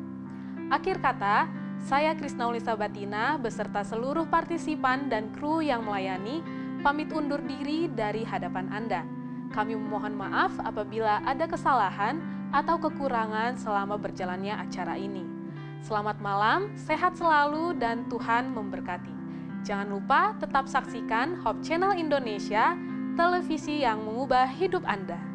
Akhir kata, saya Krisnaulisa Batina beserta seluruh partisipan dan kru yang melayani pamit undur diri dari hadapan Anda. Kami memohon maaf apabila ada kesalahan atau kekurangan selama berjalannya acara ini. Selamat malam, sehat selalu dan Tuhan memberkati. Jangan lupa tetap saksikan Hope Channel Indonesia, televisi yang mengubah hidup Anda.